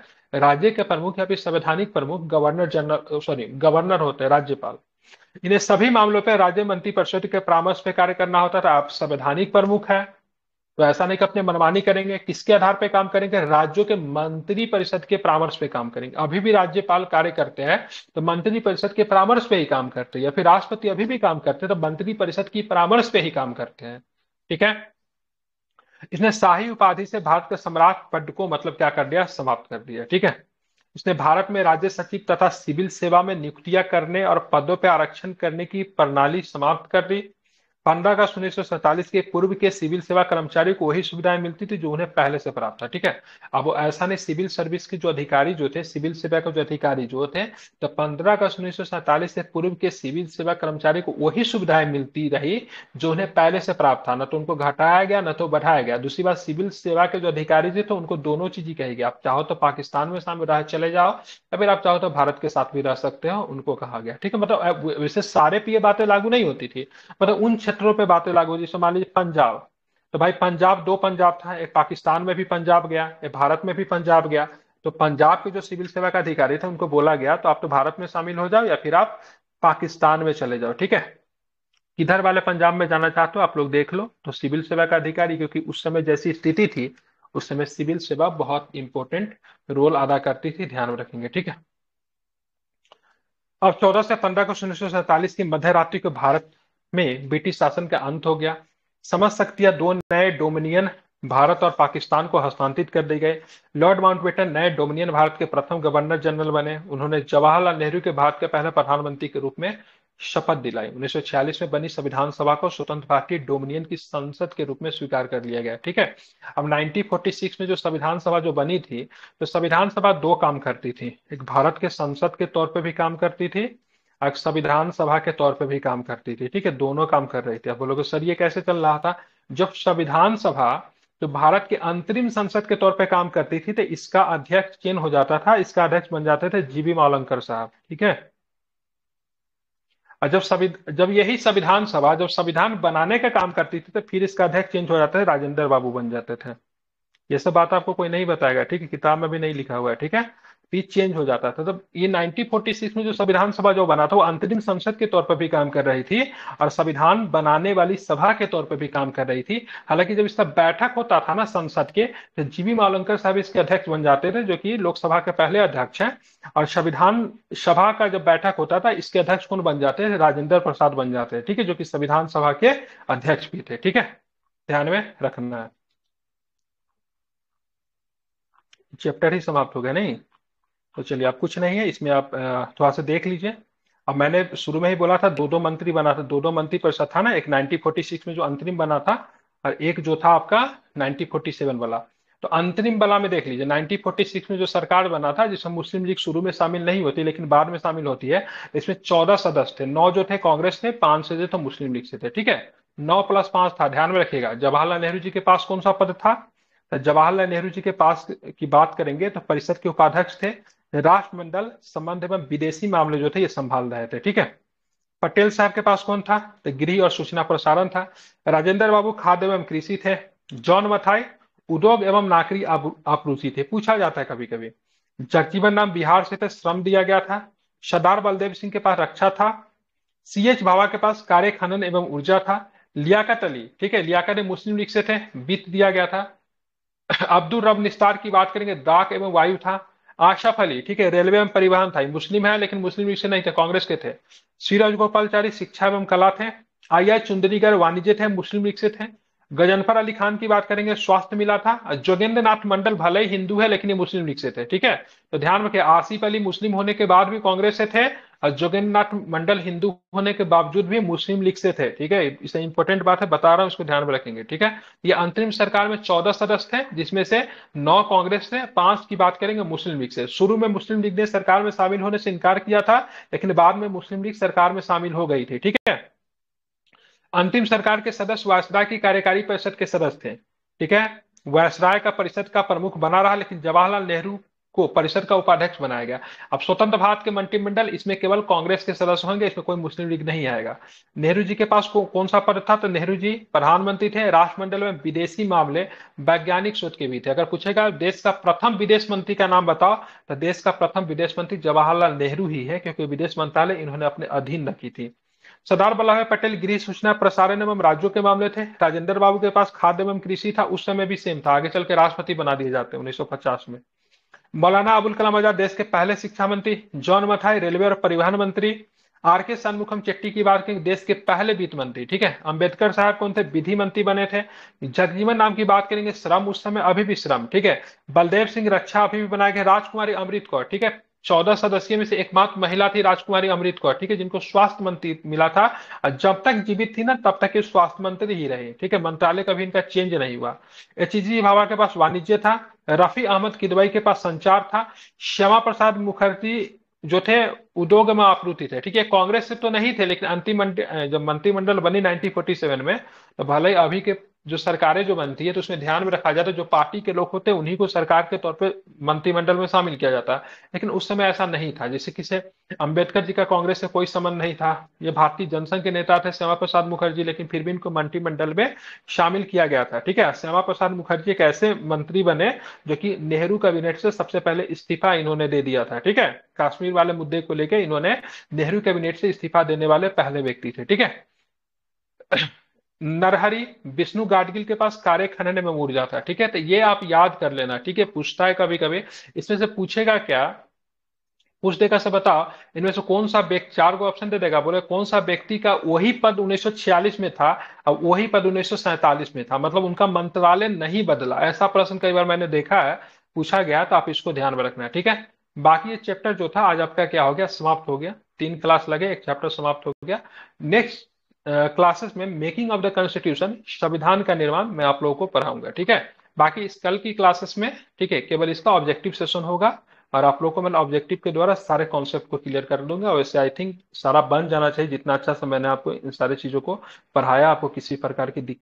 राज्य के प्रमुख या फिर संवैधानिक प्रमुख गवर्नर जनरल सॉरी गवर्नर होते हैं राज्यपाल इन्हें सभी मामलों पर राज्य मंत्री परिषद के परामर्श पे कार्य करना होता था आप संवैधानिक प्रमुख है तो ऐसा नहीं कि अपने मनमानी करेंगे किसके आधार पर काम करेंगे राज्यों के मंत्री परिषद के परामर्श पे काम करेंगे अभी भी राज्यपाल कार्य करते हैं तो मंत्री परिषद के परामर्श पे ही काम करते हैं या फिर राष्ट्रपति अभी भी काम करते हैं तो मंत्री परिषद की परामर्श पे ही काम करते हैं ठीक है इसने शाही उपाधि से भारत के सम्राट पद को मतलब क्या कर दिया समाप्त कर दिया ठीक है उसने भारत में राज्य सचिव तथा सिविल सेवा में नियुक्तियां करने और पदों पर आरक्षण करने की प्रणाली समाप्त कर दी पंद्रह अगस्त उन्नीस के पूर्व के सिविल सेवा कर्मचारी को वही सुविधाएं मिलती थी जो उन्हें पहले से प्राप्त था ठीक है अब ऐसा नहीं सिविल सर्विस के जो अधिकारी जो थे सिविल सेवा के जो अधिकारी जो थे तो पंद्रह अगस्त उन्नीस से पूर्व के सिविल सेवा कर्मचारी को वही सुविधाएं मिलती रही जो उन्हें पहले से प्राप्त था न तो उनको घटाया गया न तो बढ़ाया गया दूसरी बात सिविल सेवा के जो अधिकारी थे तो उनको दोनों चीज ही कही गई आप चाहो तो पाकिस्तान में सामने रह चले जाओ या फिर आप चाहो तो भारत के साथ भी रह सकते हो उनको कहा गया ठीक है मतलब वैसे सारे पे बातें लागू नहीं होती थी मतलब उन क्षेत्रों पे बातें लागू हो जैसे मान लीजिए पंजाब तो भाई पंजाब दो पंजाब था एक पाकिस्तान में भी पंजाब गया एक भारत में भी पंजाब गया तो पंजाब के जो सिविल सेवा का अधिकारी थे उनको बोला गया तो आप तो भारत में शामिल हो जाओ या फिर आप पाकिस्तान में चले जाओ ठीक है किधर वाले पंजाब में जाना चाहते हो आप लोग देख लो तो सिविल सेवा का अधिकारी क्योंकि उस समय जैसी स्थिति थी उस समय सिविल सेवा बहुत इंपॉर्टेंट रोल अदा करती थी ध्यान में रखेंगे ठीक है अब चौदह से पंद्रह को उन्नीस सौ सैतालीस की मध्यरात्रि को भारत में ब्रिटिश शासन का अंत हो गया समझ सकती दो नए डोमिनियन भारत और पाकिस्तान को हस्तांतरित कर दी गए लॉर्ड माउंटबेटन नए डोमिनियन भारत के प्रथम गवर्नर जनरल बने उन्होंने जवाहरलाल नेहरू के भारत के पहले प्रधानमंत्री के रूप में शपथ दिलाई 1946 में बनी संविधान सभा को स्वतंत्र भारतीय डोमिनियन की संसद के रूप में स्वीकार कर लिया गया ठीक है अब 1946 में जो संविधान सभा जो बनी थी तो संविधान सभा दो काम करती थी एक भारत के संसद के तौर पर भी काम करती थी संविधान सभा के तौर पे भी काम करती थी ठीक है दोनों काम कर रही थी अब बोलोगे सर ये कैसे चल रहा था जब संविधान सभा जो तो भारत के अंतरिम संसद के तौर पे काम करती थी तो इसका अध्यक्ष चेंज हो जाता था इसका अध्यक्ष बन जाते थे जीबी मालंकर साहब ठीक है और जब सभी जब यही संविधान सभा जब संविधान बनाने का काम करती थी तो फिर इसका अध्यक्ष चेंज हो जाता है राजेंद्र बाबू बन जाते थे ये सब बात आपको कोई नहीं बताएगा ठीक है किताब में भी नहीं लिखा हुआ है ठीक है भी चेंज हो जाता था तब तो ये 1946 में जो संविधान सभा जो बना था वो अंतरिम संसद के तौर पर भी काम कर रही थी और संविधान बनाने वाली सभा के तौर पर भी काम कर रही थी हालांकि जब इसका बैठक होता था ना संसद के तो जीवी मालंकर साहब इसके अध्यक्ष बन जाते थे जो कि लोकसभा के पहले अध्यक्ष हैं और संविधान सभा का जब बैठक होता था इसके अध्यक्ष कौन बन जाते थे राजेंद्र प्रसाद बन जाते थे ठीक है जो कि संविधान सभा के अध्यक्ष भी थे ठीक है ध्यान में रखना है चैप्टर ही समाप्त हो गया नहीं तो चलिए आप कुछ नहीं है इसमें आप थोड़ा सा देख लीजिए अब मैंने शुरू में ही बोला था दो दो मंत्री बना था दो दो मंत्री परिषद था ना एक 1946 में जो अंतरिम बना था और एक जो था आपका 1947 वाला तो अंतरिम वाला में देख लीजिए 1946 में जो सरकार बना था जिसमें मुस्लिम लीग शुरू में शामिल नहीं होती लेकिन बाद में शामिल होती है इसमें चौदह सदस्य थे नौ जो थे कांग्रेस थे पांच से थे तो मुस्लिम लीग से थे ठीक है नौ प्लस पांच था ध्यान में रखिएगा जवाहरलाल नेहरू जी के पास कौन सा पद था जवाहरलाल नेहरू जी के पास की बात करेंगे तो परिषद के उपाध्यक्ष थे राष्ट्रमंडल संबंध एवं विदेशी मामले जो थे ये संभाल रहे थे ठीक है पटेल साहब के पास कौन था तो गृह और सूचना प्रसारण था राजेंद्र बाबू खाद्य एवं कृषि थे जॉन मथाई उद्योग एवं नागरी आपूर्ति थे पूछा जाता है कभी कभी जगजीवन नाम बिहार से थे श्रम दिया गया था सरदार बलदेव सिंह के पास रक्षा था सी एच भावा के पास कार्य खनन एवं ऊर्जा था लियाकत अली ठीक है लियाकत मुस्लिम लीग से थे वित्त दिया गया था अब्दुल रब निस्तार की बात करेंगे डाक एवं वायु था आशफ अली ठीक है रेलवे एवं परिवहन था मुस्लिम है लेकिन मुस्लिम से नहीं थे कांग्रेस के थे सिराज गोपालचारी शिक्षा एवं कला थे आई आई चुंदनीगढ़ वाणिज्य थे मुस्लिम लीग से थे गजनफर अली खान की बात करेंगे स्वास्थ्य मिला था जोगेंद्र नाथ मंडल भले ही हिंदू है लेकिन ये मुस्लिम लीग से थे ठीक है तो ध्यान रखिए आसिफ अली मुस्लिम होने के बाद भी कांग्रेस से थे जोगेन्द्रनाथ मंडल हिंदू होने के बावजूद भी मुस्लिम लीग से थे ठीक है इसे इंपॉर्टेंट बात है बता रहा हूँ इसको ध्यान में रखेंगे ठीक है ये अंतरिम सरकार में चौदह सदस्य थे जिसमें से नौ कांग्रेस थे पांच की बात करेंगे मुस्लिम लीग से शुरू में मुस्लिम लीग ने सरकार में शामिल होने से इनकार किया था लेकिन बाद में मुस्लिम लीग सरकार में शामिल हो गई थी ठीक है अंतिम सरकार के सदस्य वासदा की कार्यकारी परिषद के सदस्य थे ठीक है वायसराय का परिषद का प्रमुख बना रहा लेकिन जवाहरलाल नेहरू को परिषद का उपाध्यक्ष बनाया गया अब स्वतंत्र भारत के मंत्रिमंडल इसमें केवल कांग्रेस के सदस्य होंगे इसमें कोई मुस्लिम लीग नहीं आएगा नेहरू जी के पास को, कौन सा पद था तो नेहरू जी प्रधानमंत्री थे राष्ट्रमंडल में विदेशी मामले वैज्ञानिक सोच के भी थे अगर पूछेगा देश का प्रथम विदेश मंत्री का नाम बताओ तो देश का प्रथम विदेश मंत्री जवाहरलाल नेहरू ही है क्योंकि विदेश मंत्रालय इन्होंने अपने अधीन रखी थी सरदार वल्लभ भाई पटेल गृह सूचना प्रसारण एवं राज्यों के मामले थे राजेंद्र बाबू के पास खाद्य एवं कृषि था उस समय भी सेम था आगे चल के राष्ट्रपति बना दिए जाते हैं 1950 में मौलाना अबुल कलाम आजाद देश के पहले शिक्षा मंत्री जॉन मथाई रेलवे और परिवहन मंत्री आर के सन्मुखम चेट्टी की बात करें देश के पहले वित्त मंत्री ठीक है अंबेडकर साहब कौन थे विधि मंत्री बने थे जगजीवन नाम की बात करेंगे श्रम उस समय अभी भी श्रम ठीक है बलदेव सिंह रक्षा अभी भी बनाए गए राजकुमारी अमृत कौर ठीक है चौदह सदस्य में से एकमात्र महिला थी राजकुमारी अमृत कौर ठीक है जिनको स्वास्थ्य मंत्री मिला था और जब तक जीवित थी ना तब तक ये स्वास्थ्य मंत्री ही रहे ठीक है मंत्रालय कभी इनका चेंज नहीं हुआ एच जी के पास वाणिज्य था रफी अहमद किदवई के पास संचार था श्यामा प्रसाद मुखर्जी जो थे उद्योग में आपूर्ति थे ठीक है कांग्रेस से तो नहीं थे लेकिन अंतिम जब मंत्रिमंडल बनी 1947 में तो भले ही अभी के जो सरकारें जो बनती है तो उसमें ध्यान में रखा जाता है जो पार्टी के लोग होते हैं उन्हीं को सरकार के तौर पर मंत्रिमंडल में शामिल किया जाता है लेकिन उस समय ऐसा नहीं था जैसे किसे अंबेडकर जी का कांग्रेस से कोई संबंध नहीं था ये भारतीय जनसंघ के नेता थे श्यामा प्रसाद मुखर्जी लेकिन फिर भी इनको मंत्रिमंडल में शामिल किया गया था ठीक है श्यामा प्रसाद मुखर्जी एक ऐसे मंत्री बने जो कि नेहरू कैबिनेट से सबसे पहले इस्तीफा इन्होंने दे दिया था ठीक है कश्मीर वाले मुद्दे को लेकर इन्होंने नेहरू कैबिनेट से इस्तीफा देने वाले पहले व्यक्ति थे ठीक है नरहरी विष्णु गाडगिल के पास कार्य खनन में मुड़ जाता है ठीक है तो ये आप याद कर लेना ठीक है पूछता है कभी कभी इसमें से पूछेगा क्या पूछ देगा से बताओ इनमें से कौन सा व्यक्ति चार को ऑप्शन दे देगा बोले कौन सा व्यक्ति का वही पद 1946 में था और वही पद 1947 में था मतलब उनका मंत्रालय नहीं बदला ऐसा प्रश्न कई बार मैंने देखा है पूछा गया तो आप इसको ध्यान में रखना है ठीक है बाकी ये चैप्टर जो था आज आपका क्या हो गया समाप्त हो गया तीन क्लास लगे एक चैप्टर समाप्त हो गया नेक्स्ट क्लासेस में मेकिंग ऑफ द कॉन्स्टिट्यूशन संविधान का निर्माण मैं आप लोगों को पढ़ाऊंगा ठीक है बाकी इस कल की क्लासेस में ठीक है केवल इसका ऑब्जेक्टिव सेशन होगा और आप लोगों को मैं ऑब्जेक्टिव के द्वारा सारे कॉन्सेप्ट को क्लियर कर लूंगा वैसे आई थिंक सारा बन जाना चाहिए जितना अच्छा से मैंने आपको इन सारी चीजों को पढ़ाया आपको किसी प्रकार की दिक्कत